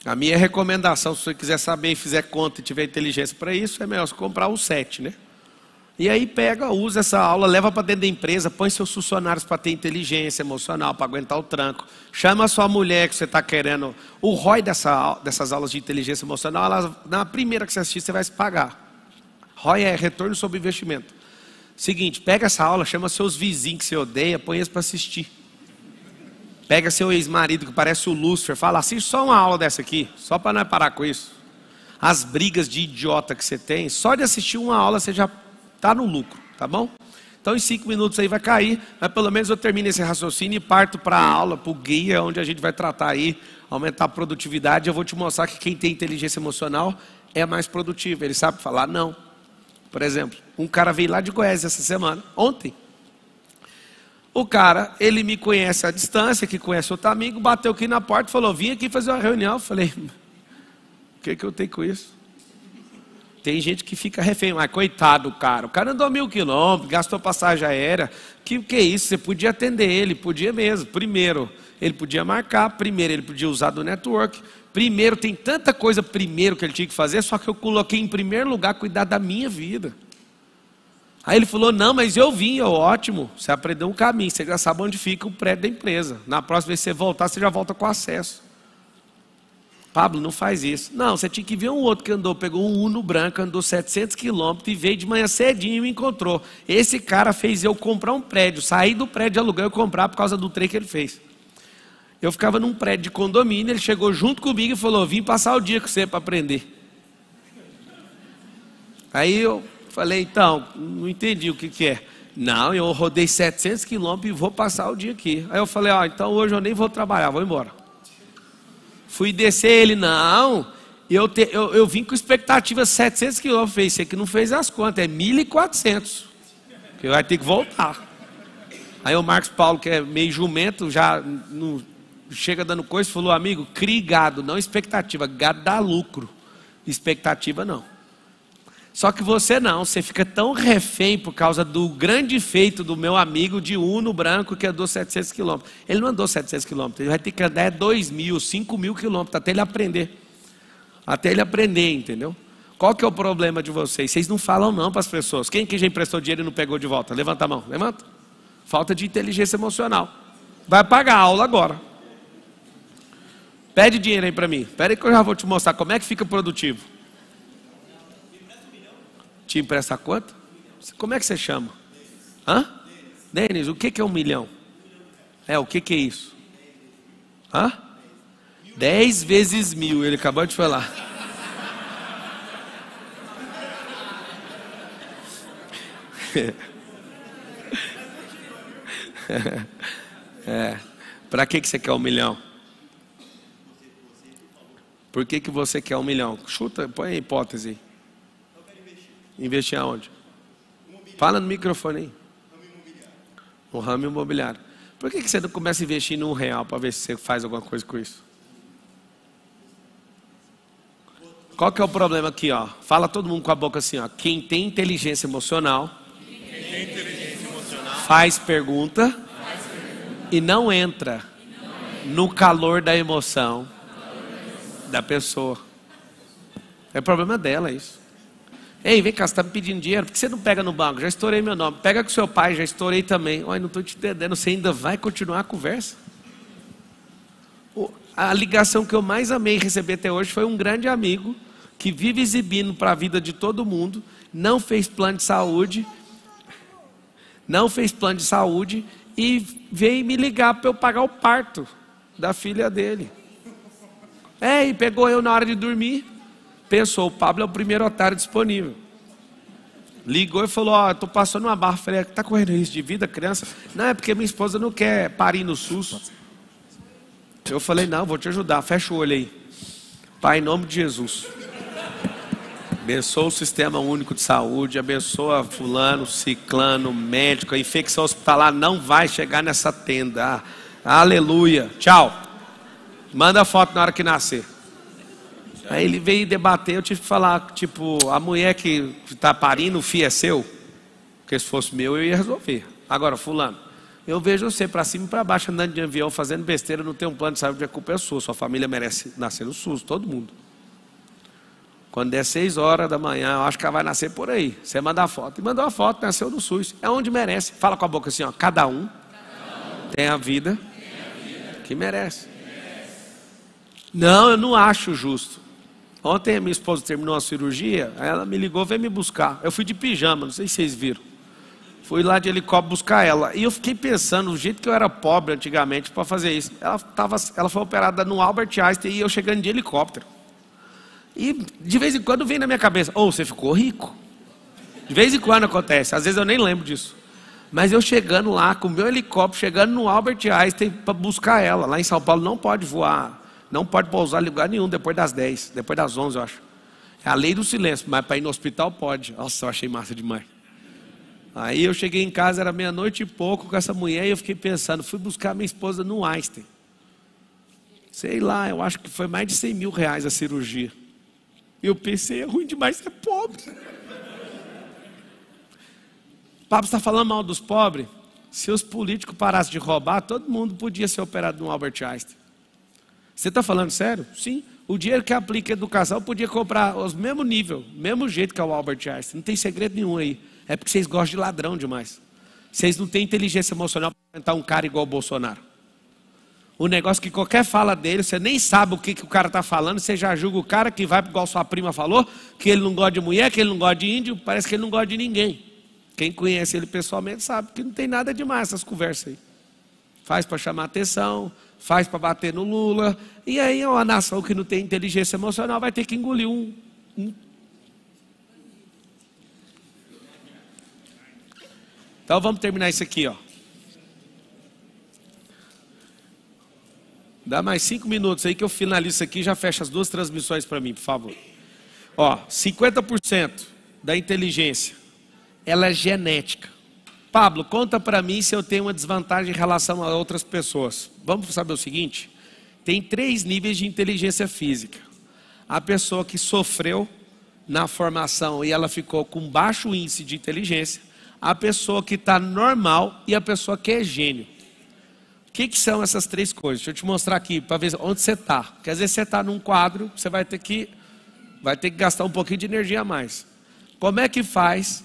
A minha recomendação, se você quiser saber e fizer conta e tiver inteligência para isso, é melhor comprar o 7, né? E aí pega, usa essa aula, leva para dentro da empresa, põe seus funcionários para ter inteligência emocional, para aguentar o tranco. Chama a sua mulher que você está querendo. O ROI dessa, dessas aulas de inteligência emocional, ela, na primeira que você assistir, você vai se pagar. ROI é retorno sobre investimento. Seguinte, pega essa aula, chama seus vizinhos que você odeia, põe eles para assistir. Pega seu ex-marido que parece o Lúcifer, fala, assiste só uma aula dessa aqui, só para não parar com isso. As brigas de idiota que você tem, só de assistir uma aula você já está no lucro, tá bom? Então, em cinco minutos aí vai cair, mas pelo menos eu termino esse raciocínio e parto para a aula, para o guia, onde a gente vai tratar aí, aumentar a produtividade. Eu vou te mostrar que quem tem inteligência emocional é mais produtivo, ele sabe falar não. Por exemplo, um cara veio lá de Goiás essa semana, ontem. O cara, ele me conhece à distância, que conhece outro amigo, bateu aqui na porta e falou: Vim aqui fazer uma reunião. Eu falei: O que, que eu tenho com isso? Tem gente que fica refém, mas coitado cara, o cara andou mil quilômetros, gastou passagem aérea, que que é isso? Você podia atender ele, podia mesmo, primeiro ele podia marcar, primeiro ele podia usar do network, primeiro tem tanta coisa primeiro que ele tinha que fazer, só que eu coloquei em primeiro lugar cuidar da minha vida. Aí ele falou: Não, mas eu vim, eu, é ótimo. Você aprendeu um caminho, você já sabe onde fica o prédio da empresa. Na próxima vez que você voltar, você já volta com acesso. Pablo, não faz isso. Não, você tinha que ver um outro que andou, pegou um Uno branco, andou 700 quilômetros e veio de manhã cedinho e me encontrou. Esse cara fez eu comprar um prédio, sair do prédio, alugar e comprar por causa do trem que ele fez. Eu ficava num prédio de condomínio, ele chegou junto comigo e falou: Vim passar o dia com você para aprender. Aí eu falei: Então, não entendi o que, que é. Não, eu rodei 700 quilômetros e vou passar o dia aqui. Aí eu falei: Ó, ah, então hoje eu nem vou trabalhar, vou embora. Fui descer ele, não. Eu, te, eu, eu vim com expectativa 700 quilômetros. Fez, você que não fez as contas, é 1.400. Que vai ter que voltar. Aí o Marcos Paulo, que é meio jumento, já chega dando coisa, falou: amigo, crie gado, não expectativa. Gado dá lucro, expectativa não. Só que você não, você fica tão refém por causa do grande feito do meu amigo de Uno branco que andou é 700 quilômetros. Ele não andou 700 quilômetros, ele vai ter que andar 2 é mil, 5 mil quilômetros até ele aprender. Até ele aprender, entendeu? Qual que é o problema de vocês? Vocês não falam não para as pessoas. Quem que já emprestou dinheiro e não pegou de volta? Levanta a mão, levanta. Falta de inteligência emocional. Vai pagar a aula agora. Pede dinheiro aí para mim. Pera aí que eu já vou te mostrar como é que fica produtivo te empresta quanto? Como é que você chama? Hã? Denis, o que é um milhão? É, o que é isso? Hã? Dez vezes mil, ele acabou de falar. é. Para que, que você quer um milhão? Por que, que você quer um milhão? Chuta, põe a hipótese. Investir aonde? Fala no microfone aí. No ramo imobiliário. Por que, você não começa a investir num real para ver se você faz alguma coisa com isso? Qual que é o problema aqui, ó? Fala todo mundo com a boca assim, ó. Quem tem inteligência emocional, tem inteligência emocional faz, pergunta, faz pergunta e não entra, e não entra no calor da emoção, calor da, emoção. da pessoa. É problema dela é isso. Ei, vem cá, você está me pedindo dinheiro? Por que você não pega no banco? Já estourei meu nome. Pega com seu pai, já estourei também. Olha, não estou te entendendo. Você ainda vai continuar a conversa? A ligação que eu mais amei receber até hoje foi um grande amigo que vive exibindo para a vida de todo mundo, não fez plano de saúde, não fez plano de saúde e veio me ligar para eu pagar o parto da filha dele. É, e pegou eu na hora de dormir. Pensou, o Pablo é o primeiro otário disponível. Ligou e falou: Ó, oh, tô passando uma barra. Falei: é, Tá correndo risco de vida, criança? Não, é porque minha esposa não quer parir no SUS. Eu falei: Não, vou te ajudar. Fecha o olho aí. Pai, em nome de Jesus. Abençoa o sistema único de saúde, abençoa fulano, ciclano, médico, a infecção hospitalar não vai chegar nessa tenda. Ah, aleluia. Tchau. Manda foto na hora que nascer. Aí ele veio debater, eu tive que falar, tipo, a mulher que está parindo, o filho é seu? Porque se fosse meu, eu ia resolver. Agora, fulano, eu vejo você para cima e para baixo andando de avião, fazendo besteira, não tem um plano de saúde, é a culpa é sua. Sua família merece nascer no SUS, todo mundo. Quando der 6 horas da manhã, eu acho que ela vai nascer por aí. Você manda a foto. E mandou a foto, nasceu no SUS. É onde merece. Fala com a boca assim, ó. Cada um, cada um tem, a vida, tem a vida que merece. que merece. Não, eu não acho justo. Ontem a minha esposa terminou a cirurgia, ela me ligou, veio me buscar. Eu fui de pijama, não sei se vocês viram. Fui lá de helicóptero buscar ela. E eu fiquei pensando, o jeito que eu era pobre antigamente para fazer isso. Ela, tava, ela foi operada no Albert Einstein e eu chegando de helicóptero. E de vez em quando vem na minha cabeça, ou oh, você ficou rico. De vez em quando acontece, às vezes eu nem lembro disso. Mas eu chegando lá com o meu helicóptero, chegando no Albert Einstein para buscar ela. Lá em São Paulo não pode voar não pode pousar em lugar nenhum depois das 10, depois das 11, eu acho. É a lei do silêncio, mas para ir no hospital pode. Nossa, eu achei massa demais. Aí eu cheguei em casa, era meia-noite e pouco com essa mulher e eu fiquei pensando, fui buscar minha esposa no Einstein. Sei lá, eu acho que foi mais de 100 mil reais a cirurgia. Eu pensei, é ruim demais ser é pobre. Papo está falando mal dos pobres? Se os políticos parassem de roubar, todo mundo podia ser operado no Albert Einstein. Você está falando sério? Sim. O dinheiro que aplica em educação podia comprar os mesmo nível, mesmo jeito que é o Albert Einstein. Não tem segredo nenhum aí. É porque vocês gostam de ladrão demais. Vocês não têm inteligência emocional para enfrentar um cara igual o Bolsonaro. O negócio é que qualquer fala dele, você nem sabe o que, que o cara está falando, você já julga o cara que vai, igual sua prima falou, que ele não gosta de mulher, que ele não gosta de índio, parece que ele não gosta de ninguém. Quem conhece ele pessoalmente sabe que não tem nada demais essas conversas aí. Faz para chamar atenção, faz para bater no Lula. E aí é uma nação que não tem inteligência emocional vai ter que engolir um, um. Então vamos terminar isso aqui, ó. Dá mais cinco minutos aí que eu finalizo isso aqui e já fecho as duas transmissões para mim, por favor. Ó, 50% da inteligência, ela é genética. Pablo, conta para mim se eu tenho uma desvantagem em relação a outras pessoas. Vamos saber o seguinte: tem três níveis de inteligência física. A pessoa que sofreu na formação e ela ficou com baixo índice de inteligência, a pessoa que está normal e a pessoa que é gênio. O que, que são essas três coisas? Deixa eu te mostrar aqui para ver onde você está. Quer dizer, você está num quadro, você vai ter que vai ter que gastar um pouquinho de energia a mais. Como é que faz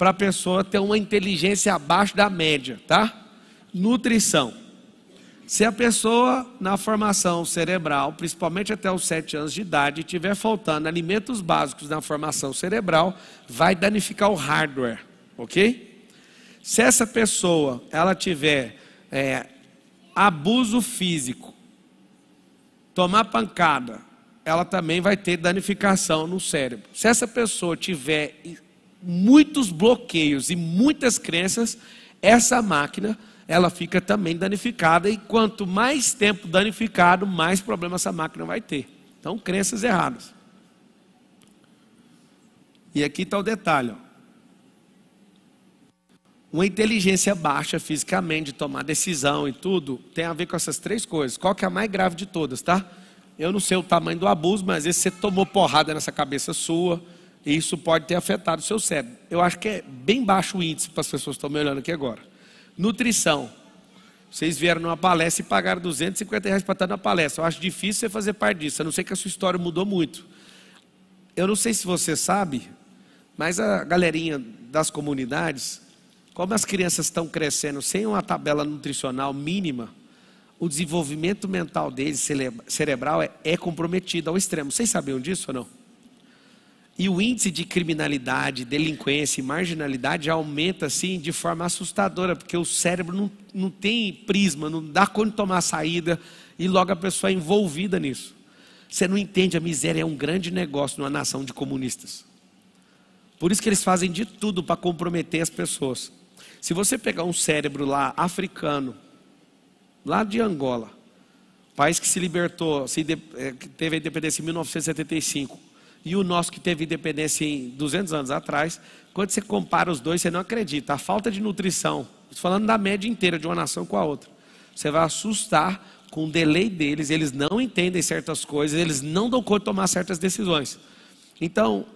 para a pessoa ter uma inteligência abaixo da média, tá? Nutrição. Se a pessoa na formação cerebral, principalmente até os 7 anos de idade, tiver faltando alimentos básicos na formação cerebral, vai danificar o hardware, ok? Se essa pessoa ela tiver é, abuso físico, tomar pancada, ela também vai ter danificação no cérebro. Se essa pessoa tiver muitos bloqueios e muitas crenças, essa máquina ela fica também danificada e quanto mais tempo danificado, mais problema essa máquina vai ter. Então, crenças erradas. E aqui está o detalhe. Ó. Uma inteligência baixa fisicamente de tomar decisão e tudo tem a ver com essas três coisas. Qual que é a mais grave de todas, tá? Eu não sei o tamanho do abuso, mas esse você tomou porrada nessa cabeça sua e isso pode ter afetado o seu cérebro. Eu acho que é bem baixo o índice para as pessoas que estão me olhando aqui agora. Nutrição. Vocês vieram numa palestra e pagaram 250 reais para estar na palestra. Eu acho difícil você fazer parte disso, a não sei que a sua história mudou muito. Eu não sei se você sabe, mas a galerinha das comunidades, como as crianças estão crescendo sem uma tabela nutricional mínima, o desenvolvimento mental deles, cerebral, é, é comprometido ao extremo. Vocês sabiam disso ou não? E o índice de criminalidade, delinquência e marginalidade aumenta assim de forma assustadora, porque o cérebro não, não tem prisma, não dá conta de tomar a saída e logo a pessoa é envolvida nisso. Você não entende, a miséria é um grande negócio numa nação de comunistas. Por isso que eles fazem de tudo para comprometer as pessoas. Se você pegar um cérebro lá africano, lá de Angola, país que se libertou, se, eh, teve a independência em 1975 e o nosso que teve independência em 200 anos atrás, quando você compara os dois, você não acredita. A falta de nutrição, falando da média inteira de uma nação com a outra, você vai assustar com o delay deles, eles não entendem certas coisas, eles não dão conta de tomar certas decisões. Então,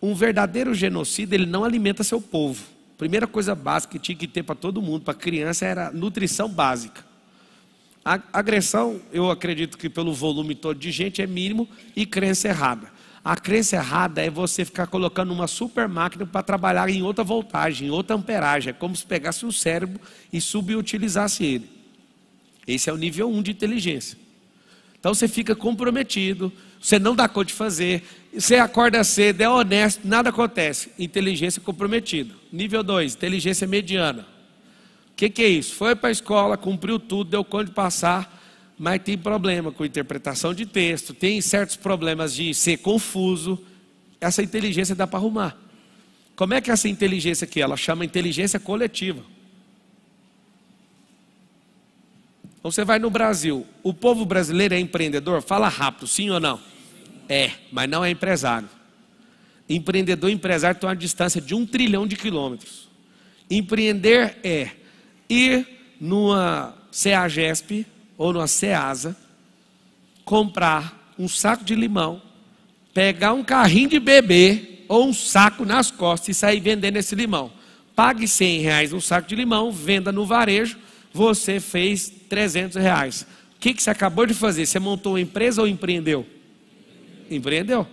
um verdadeiro genocida, ele não alimenta seu povo. Primeira coisa básica que tinha que ter para todo mundo, para criança, era nutrição básica. A agressão, eu acredito que pelo volume todo de gente é mínimo e crença errada. A crença errada é você ficar colocando uma super máquina para trabalhar em outra voltagem, em outra amperagem. É como se pegasse um cérebro e subutilizasse ele. Esse é o nível 1 um de inteligência. Então você fica comprometido, você não dá conta de fazer, você acorda cedo, é honesto, nada acontece. Inteligência comprometida. Nível 2, inteligência mediana. O que, que é isso? Foi para a escola, cumpriu tudo, deu conta de passar mas tem problema com interpretação de texto, tem certos problemas de ser confuso. Essa inteligência dá para arrumar. Como é que essa inteligência aqui? Ela chama inteligência coletiva. Então você vai no Brasil, o povo brasileiro é empreendedor? Fala rápido, sim ou não? É, mas não é empresário. Empreendedor e empresário estão a distância de um trilhão de quilômetros. Empreender é ir numa CEAGESP, ou numa Ceasa, comprar um saco de limão, pegar um carrinho de bebê ou um saco nas costas e sair vendendo esse limão. Pague 100 reais um saco de limão, venda no varejo, você fez 300 reais. O que, que você acabou de fazer? Você montou uma empresa ou empreendeu? Empreendeu.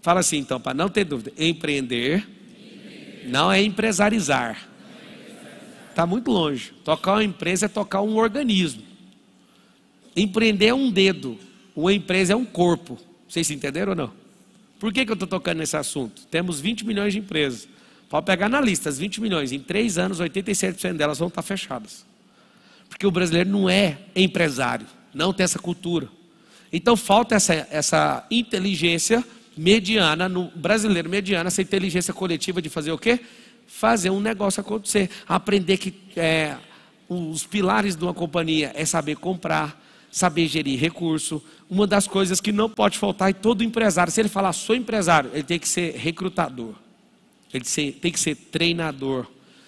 Fala assim então, para não ter dúvida. Empreender, Empreender. não é empresarizar. Está muito longe. Tocar uma empresa é tocar um organismo empreender é um dedo, uma empresa é um corpo. Vocês entenderam ou não? Por que, que eu estou tocando nesse assunto? Temos 20 milhões de empresas. Pode pegar na lista, as 20 milhões, em três anos, 87% delas vão estar fechadas. Porque o brasileiro não é empresário, não tem essa cultura. Então falta essa, essa inteligência mediana, no brasileiro mediano, essa inteligência coletiva de fazer o quê? Fazer um negócio acontecer. Aprender que é, os pilares de uma companhia é saber comprar, saber gerir recurso. Uma das coisas que não pode faltar é todo empresário, se ele falar sou empresário, ele tem que ser recrutador, ele tem que ser treinador.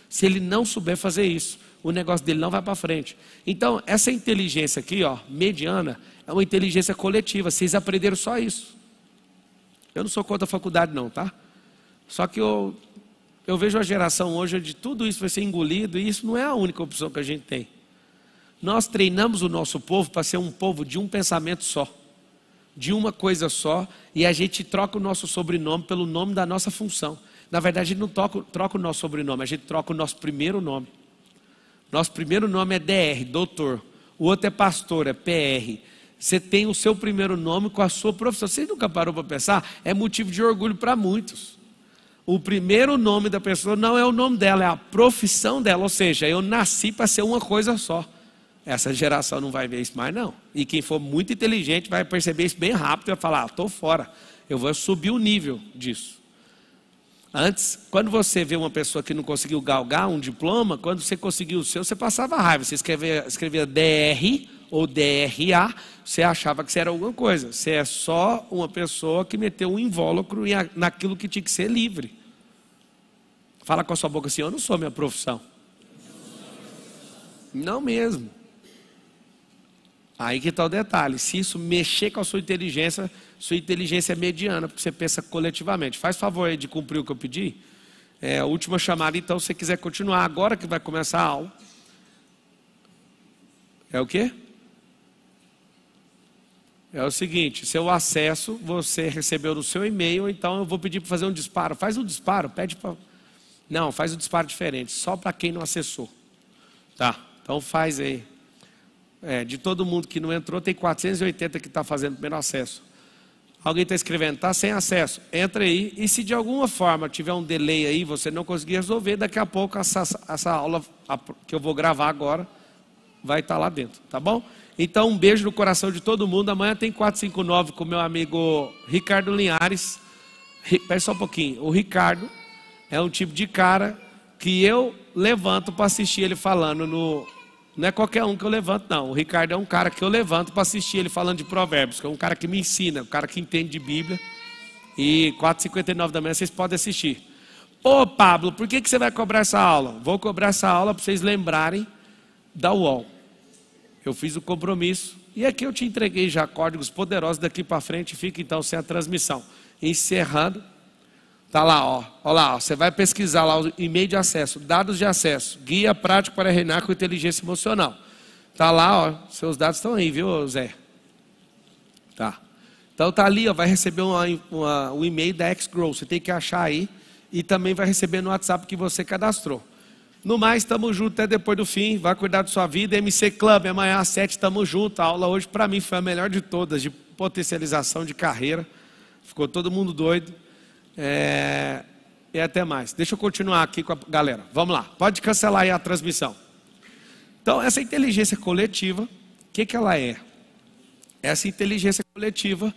Se ele não souber fazer isso, o negócio dele não vai para frente. Então, essa inteligência aqui, ó, mediana, é uma inteligência coletiva. Vocês aprenderam só isso. Eu não sou contra a faculdade, não, tá? Só que eu, eu vejo a geração hoje de tudo isso vai ser engolido e isso não é a única opção que a gente tem. Nós treinamos o nosso povo para ser um povo de um pensamento só, de uma coisa só, e a gente troca o nosso sobrenome pelo nome da nossa função. Na verdade, a gente não troca, troca o nosso sobrenome, a gente troca o nosso primeiro nome. Nosso primeiro nome é DR, doutor. O outro é pastor, é PR. Você tem o seu primeiro nome com a sua profissão. Você nunca parou para pensar? É motivo de orgulho para muitos. O primeiro nome da pessoa não é o nome dela, é a profissão dela. Ou seja, eu nasci para ser uma coisa só. Essa geração não vai ver isso mais, não. E quem for muito inteligente vai perceber isso bem rápido e vai falar: estou ah, fora, eu vou subir o nível disso. Antes, quando você vê uma pessoa que não conseguiu galgar um diploma, quando você conseguiu o seu, você passava raiva. Você escrevia, escrevia DR ou DRA, você achava que você era alguma coisa. Você é só uma pessoa que meteu um invólucro naquilo que tinha que ser livre. Fala com a sua boca assim: eu não sou minha profissão. Não mesmo. Aí que está o detalhe: se isso mexer com a sua inteligência, sua inteligência é mediana, porque você pensa coletivamente. Faz favor aí de cumprir o que eu pedi. É a última chamada, então, se você quiser continuar, agora que vai começar a aula. É o quê? É o seguinte, seu acesso você recebeu no seu e-mail, então eu vou pedir para fazer um disparo. Faz um disparo, pede para. Não, faz um disparo diferente, só para quem não acessou. Tá, então faz aí. É, de todo mundo que não entrou, tem 480 que está fazendo primeiro acesso. Alguém está escrevendo, está sem acesso. Entra aí e se de alguma forma tiver um delay aí, você não conseguir resolver, daqui a pouco essa, essa aula que eu vou gravar agora vai estar tá lá dentro, tá bom? Então um beijo no coração de todo mundo. Amanhã tem 459 com meu amigo Ricardo Linhares. Espera só um pouquinho. O Ricardo é um tipo de cara que eu levanto para assistir ele falando no, não é qualquer um que eu levanto, não. O Ricardo é um cara que eu levanto para assistir ele falando de provérbios, que é um cara que me ensina, um cara que entende de Bíblia. E 4h59 da manhã vocês podem assistir. Ô Pablo, por que, que você vai cobrar essa aula? Vou cobrar essa aula para vocês lembrarem da UOL. Eu fiz o compromisso. E aqui é eu te entreguei já códigos poderosos daqui para frente. Fica então sem a transmissão. Encerrando. Tá lá, ó. Ó lá, ó. você vai pesquisar lá o e-mail de acesso, dados de acesso, guia prático para reinar com inteligência emocional. Tá lá, ó. Seus dados estão aí, viu, Zé? Tá. Então tá ali, ó, vai receber uma, uma, um e-mail da X-Grow, você tem que achar aí e também vai receber no WhatsApp que você cadastrou. No mais, estamos juntos até depois do fim. Vai cuidar da sua vida. MC Club, amanhã às 7 estamos juntos. A aula hoje, para mim, foi a melhor de todas, de potencialização de carreira. Ficou todo mundo doido. É, e até mais. Deixa eu continuar aqui com a galera. Vamos lá. Pode cancelar aí a transmissão. Então, essa inteligência coletiva, o que, que ela é? Essa inteligência coletiva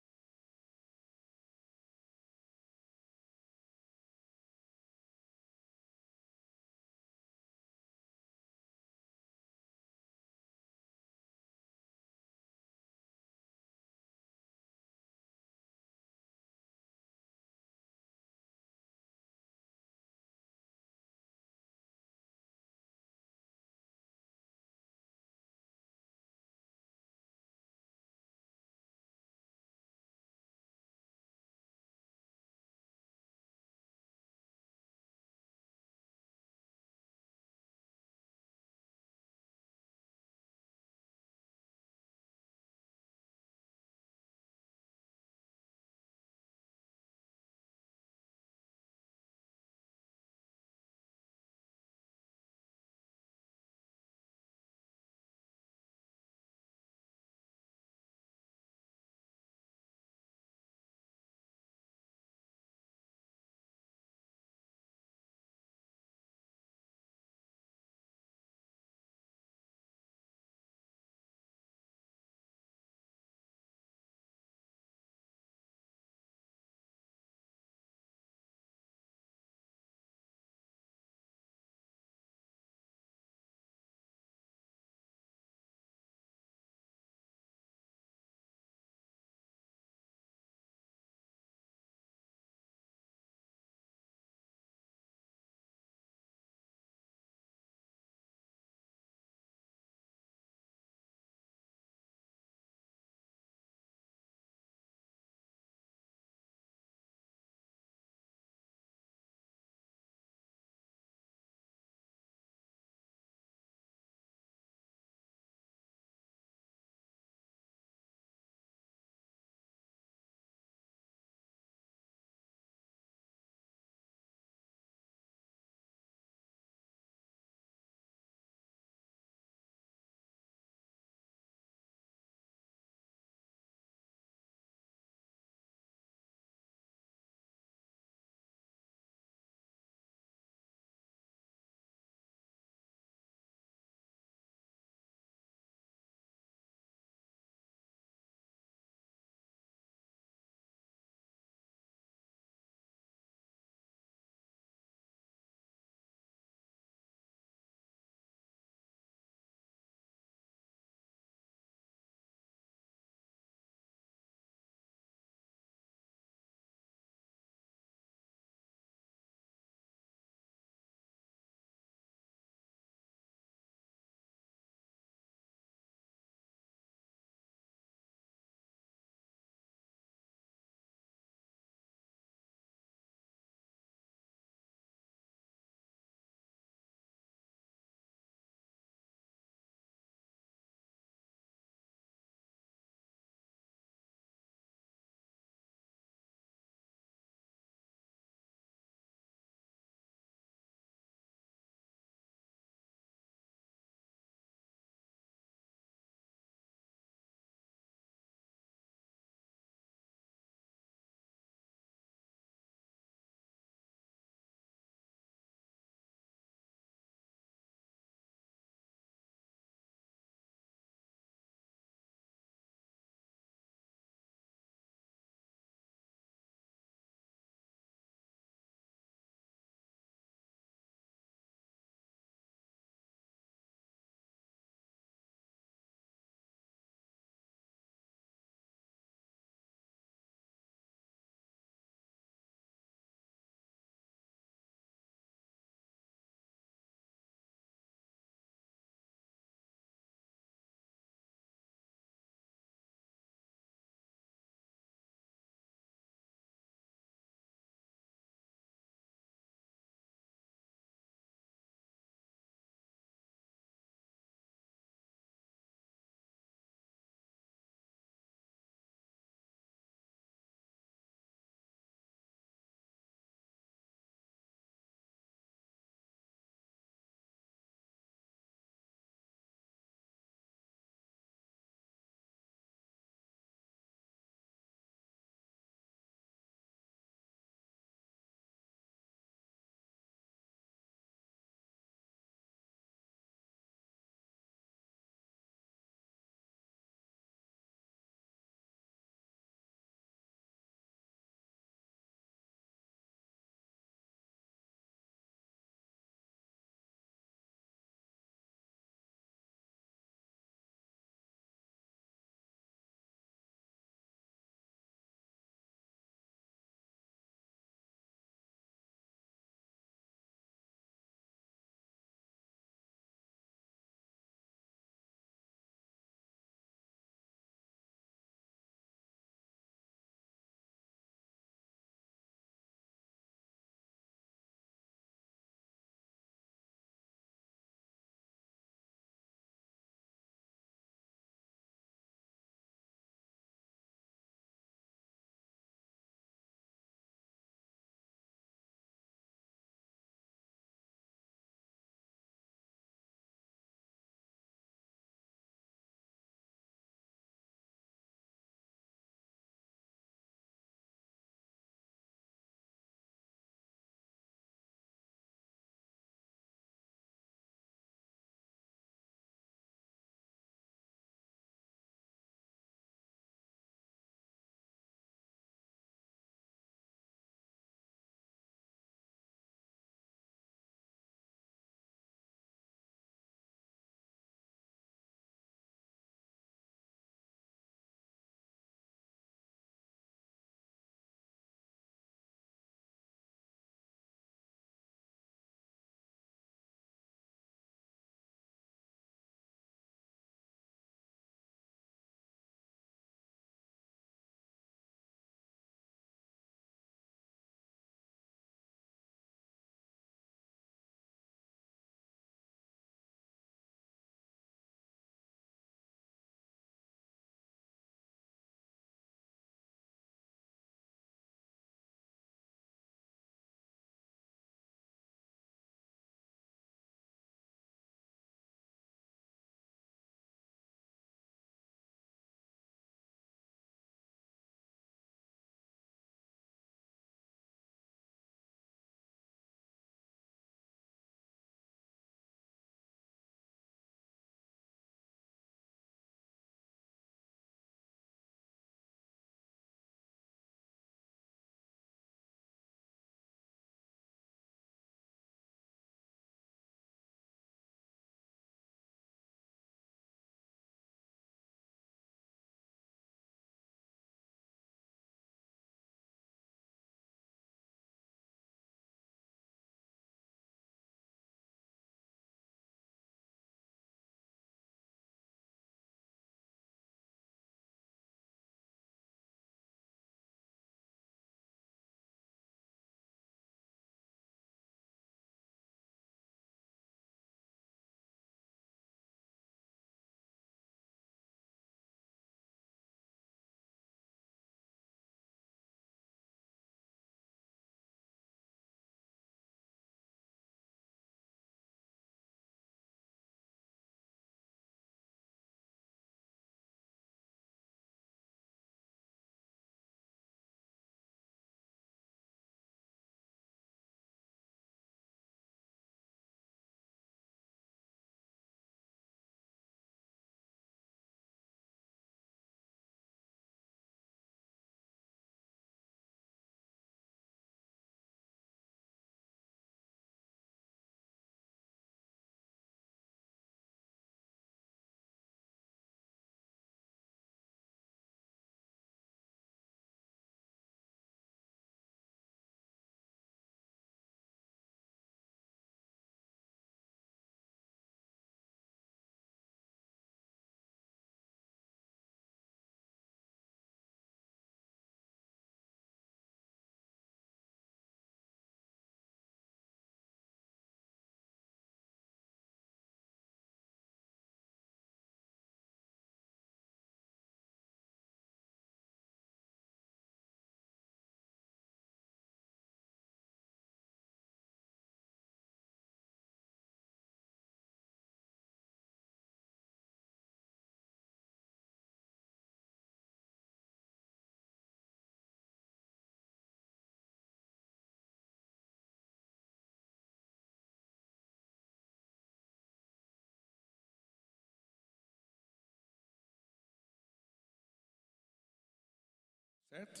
Certo?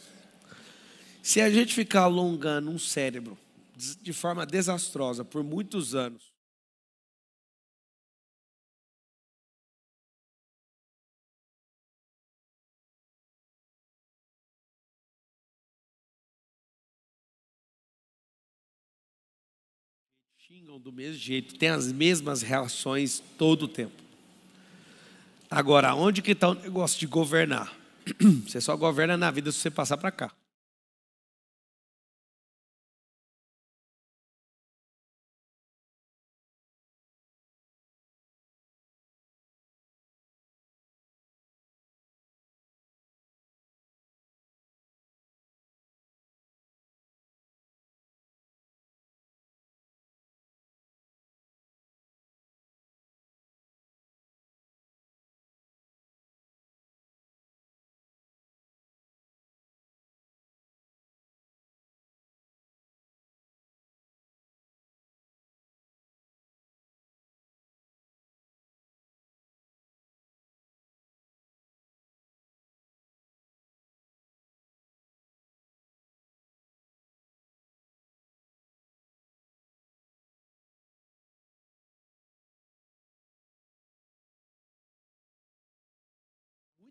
Se a gente ficar alongando um cérebro de forma desastrosa por muitos anos, xingam do mesmo jeito, têm as mesmas reações todo o tempo. Agora, onde que está o negócio de governar? Você só governa na vida se você passar para cá.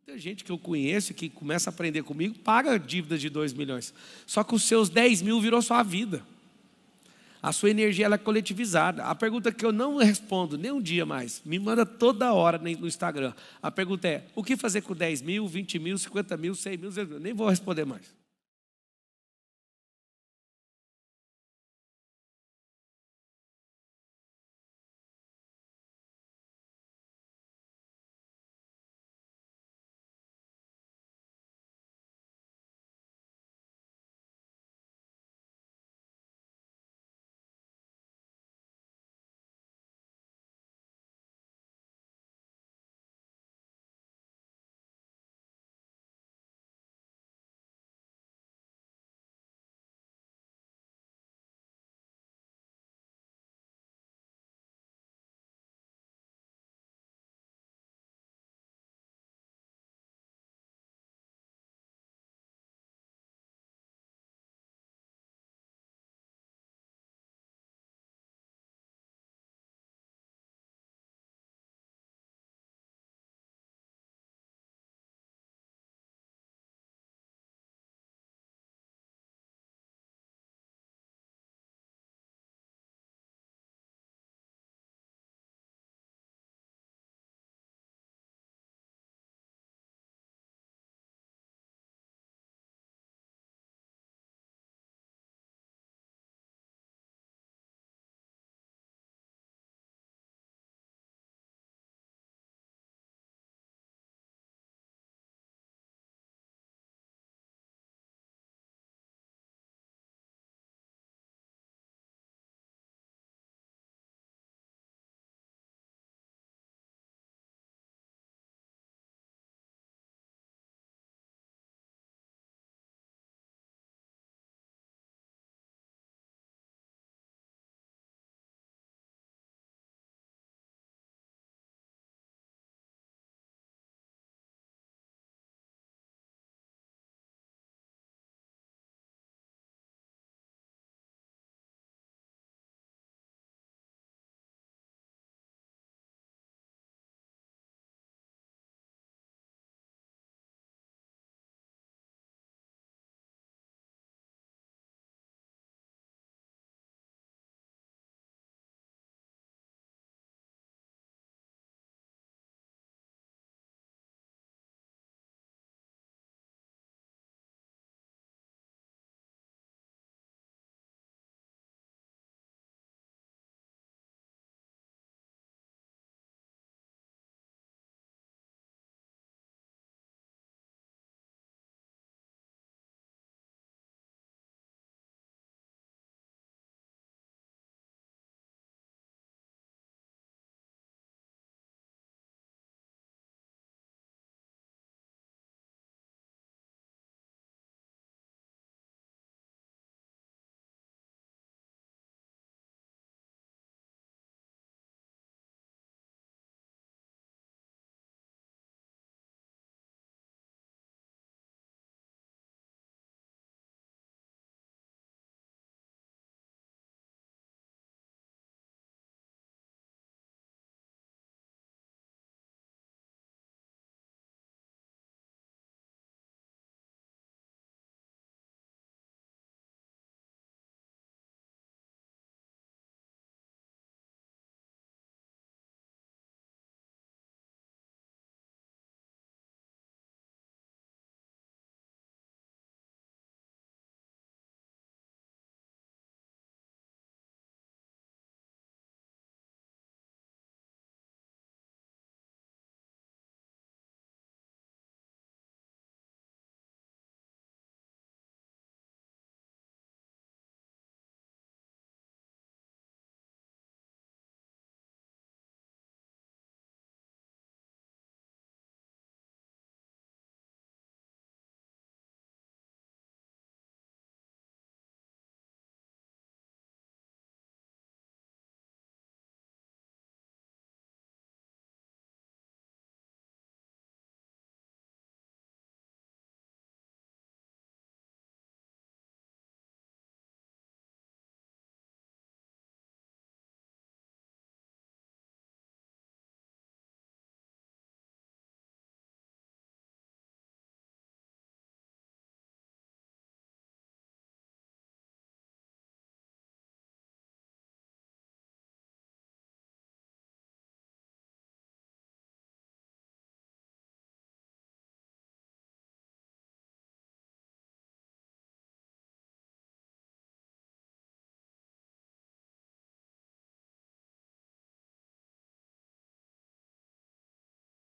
Muita gente que eu conheço, que começa a aprender comigo, paga dívidas de 2 milhões. Só que os seus 10 mil virou sua vida. A sua energia ela é coletivizada. A pergunta que eu não respondo nem um dia mais, me manda toda hora no Instagram. A pergunta é: o que fazer com 10 mil, 20 mil, 50 mil, 100 mil? 100 mil? Nem vou responder mais.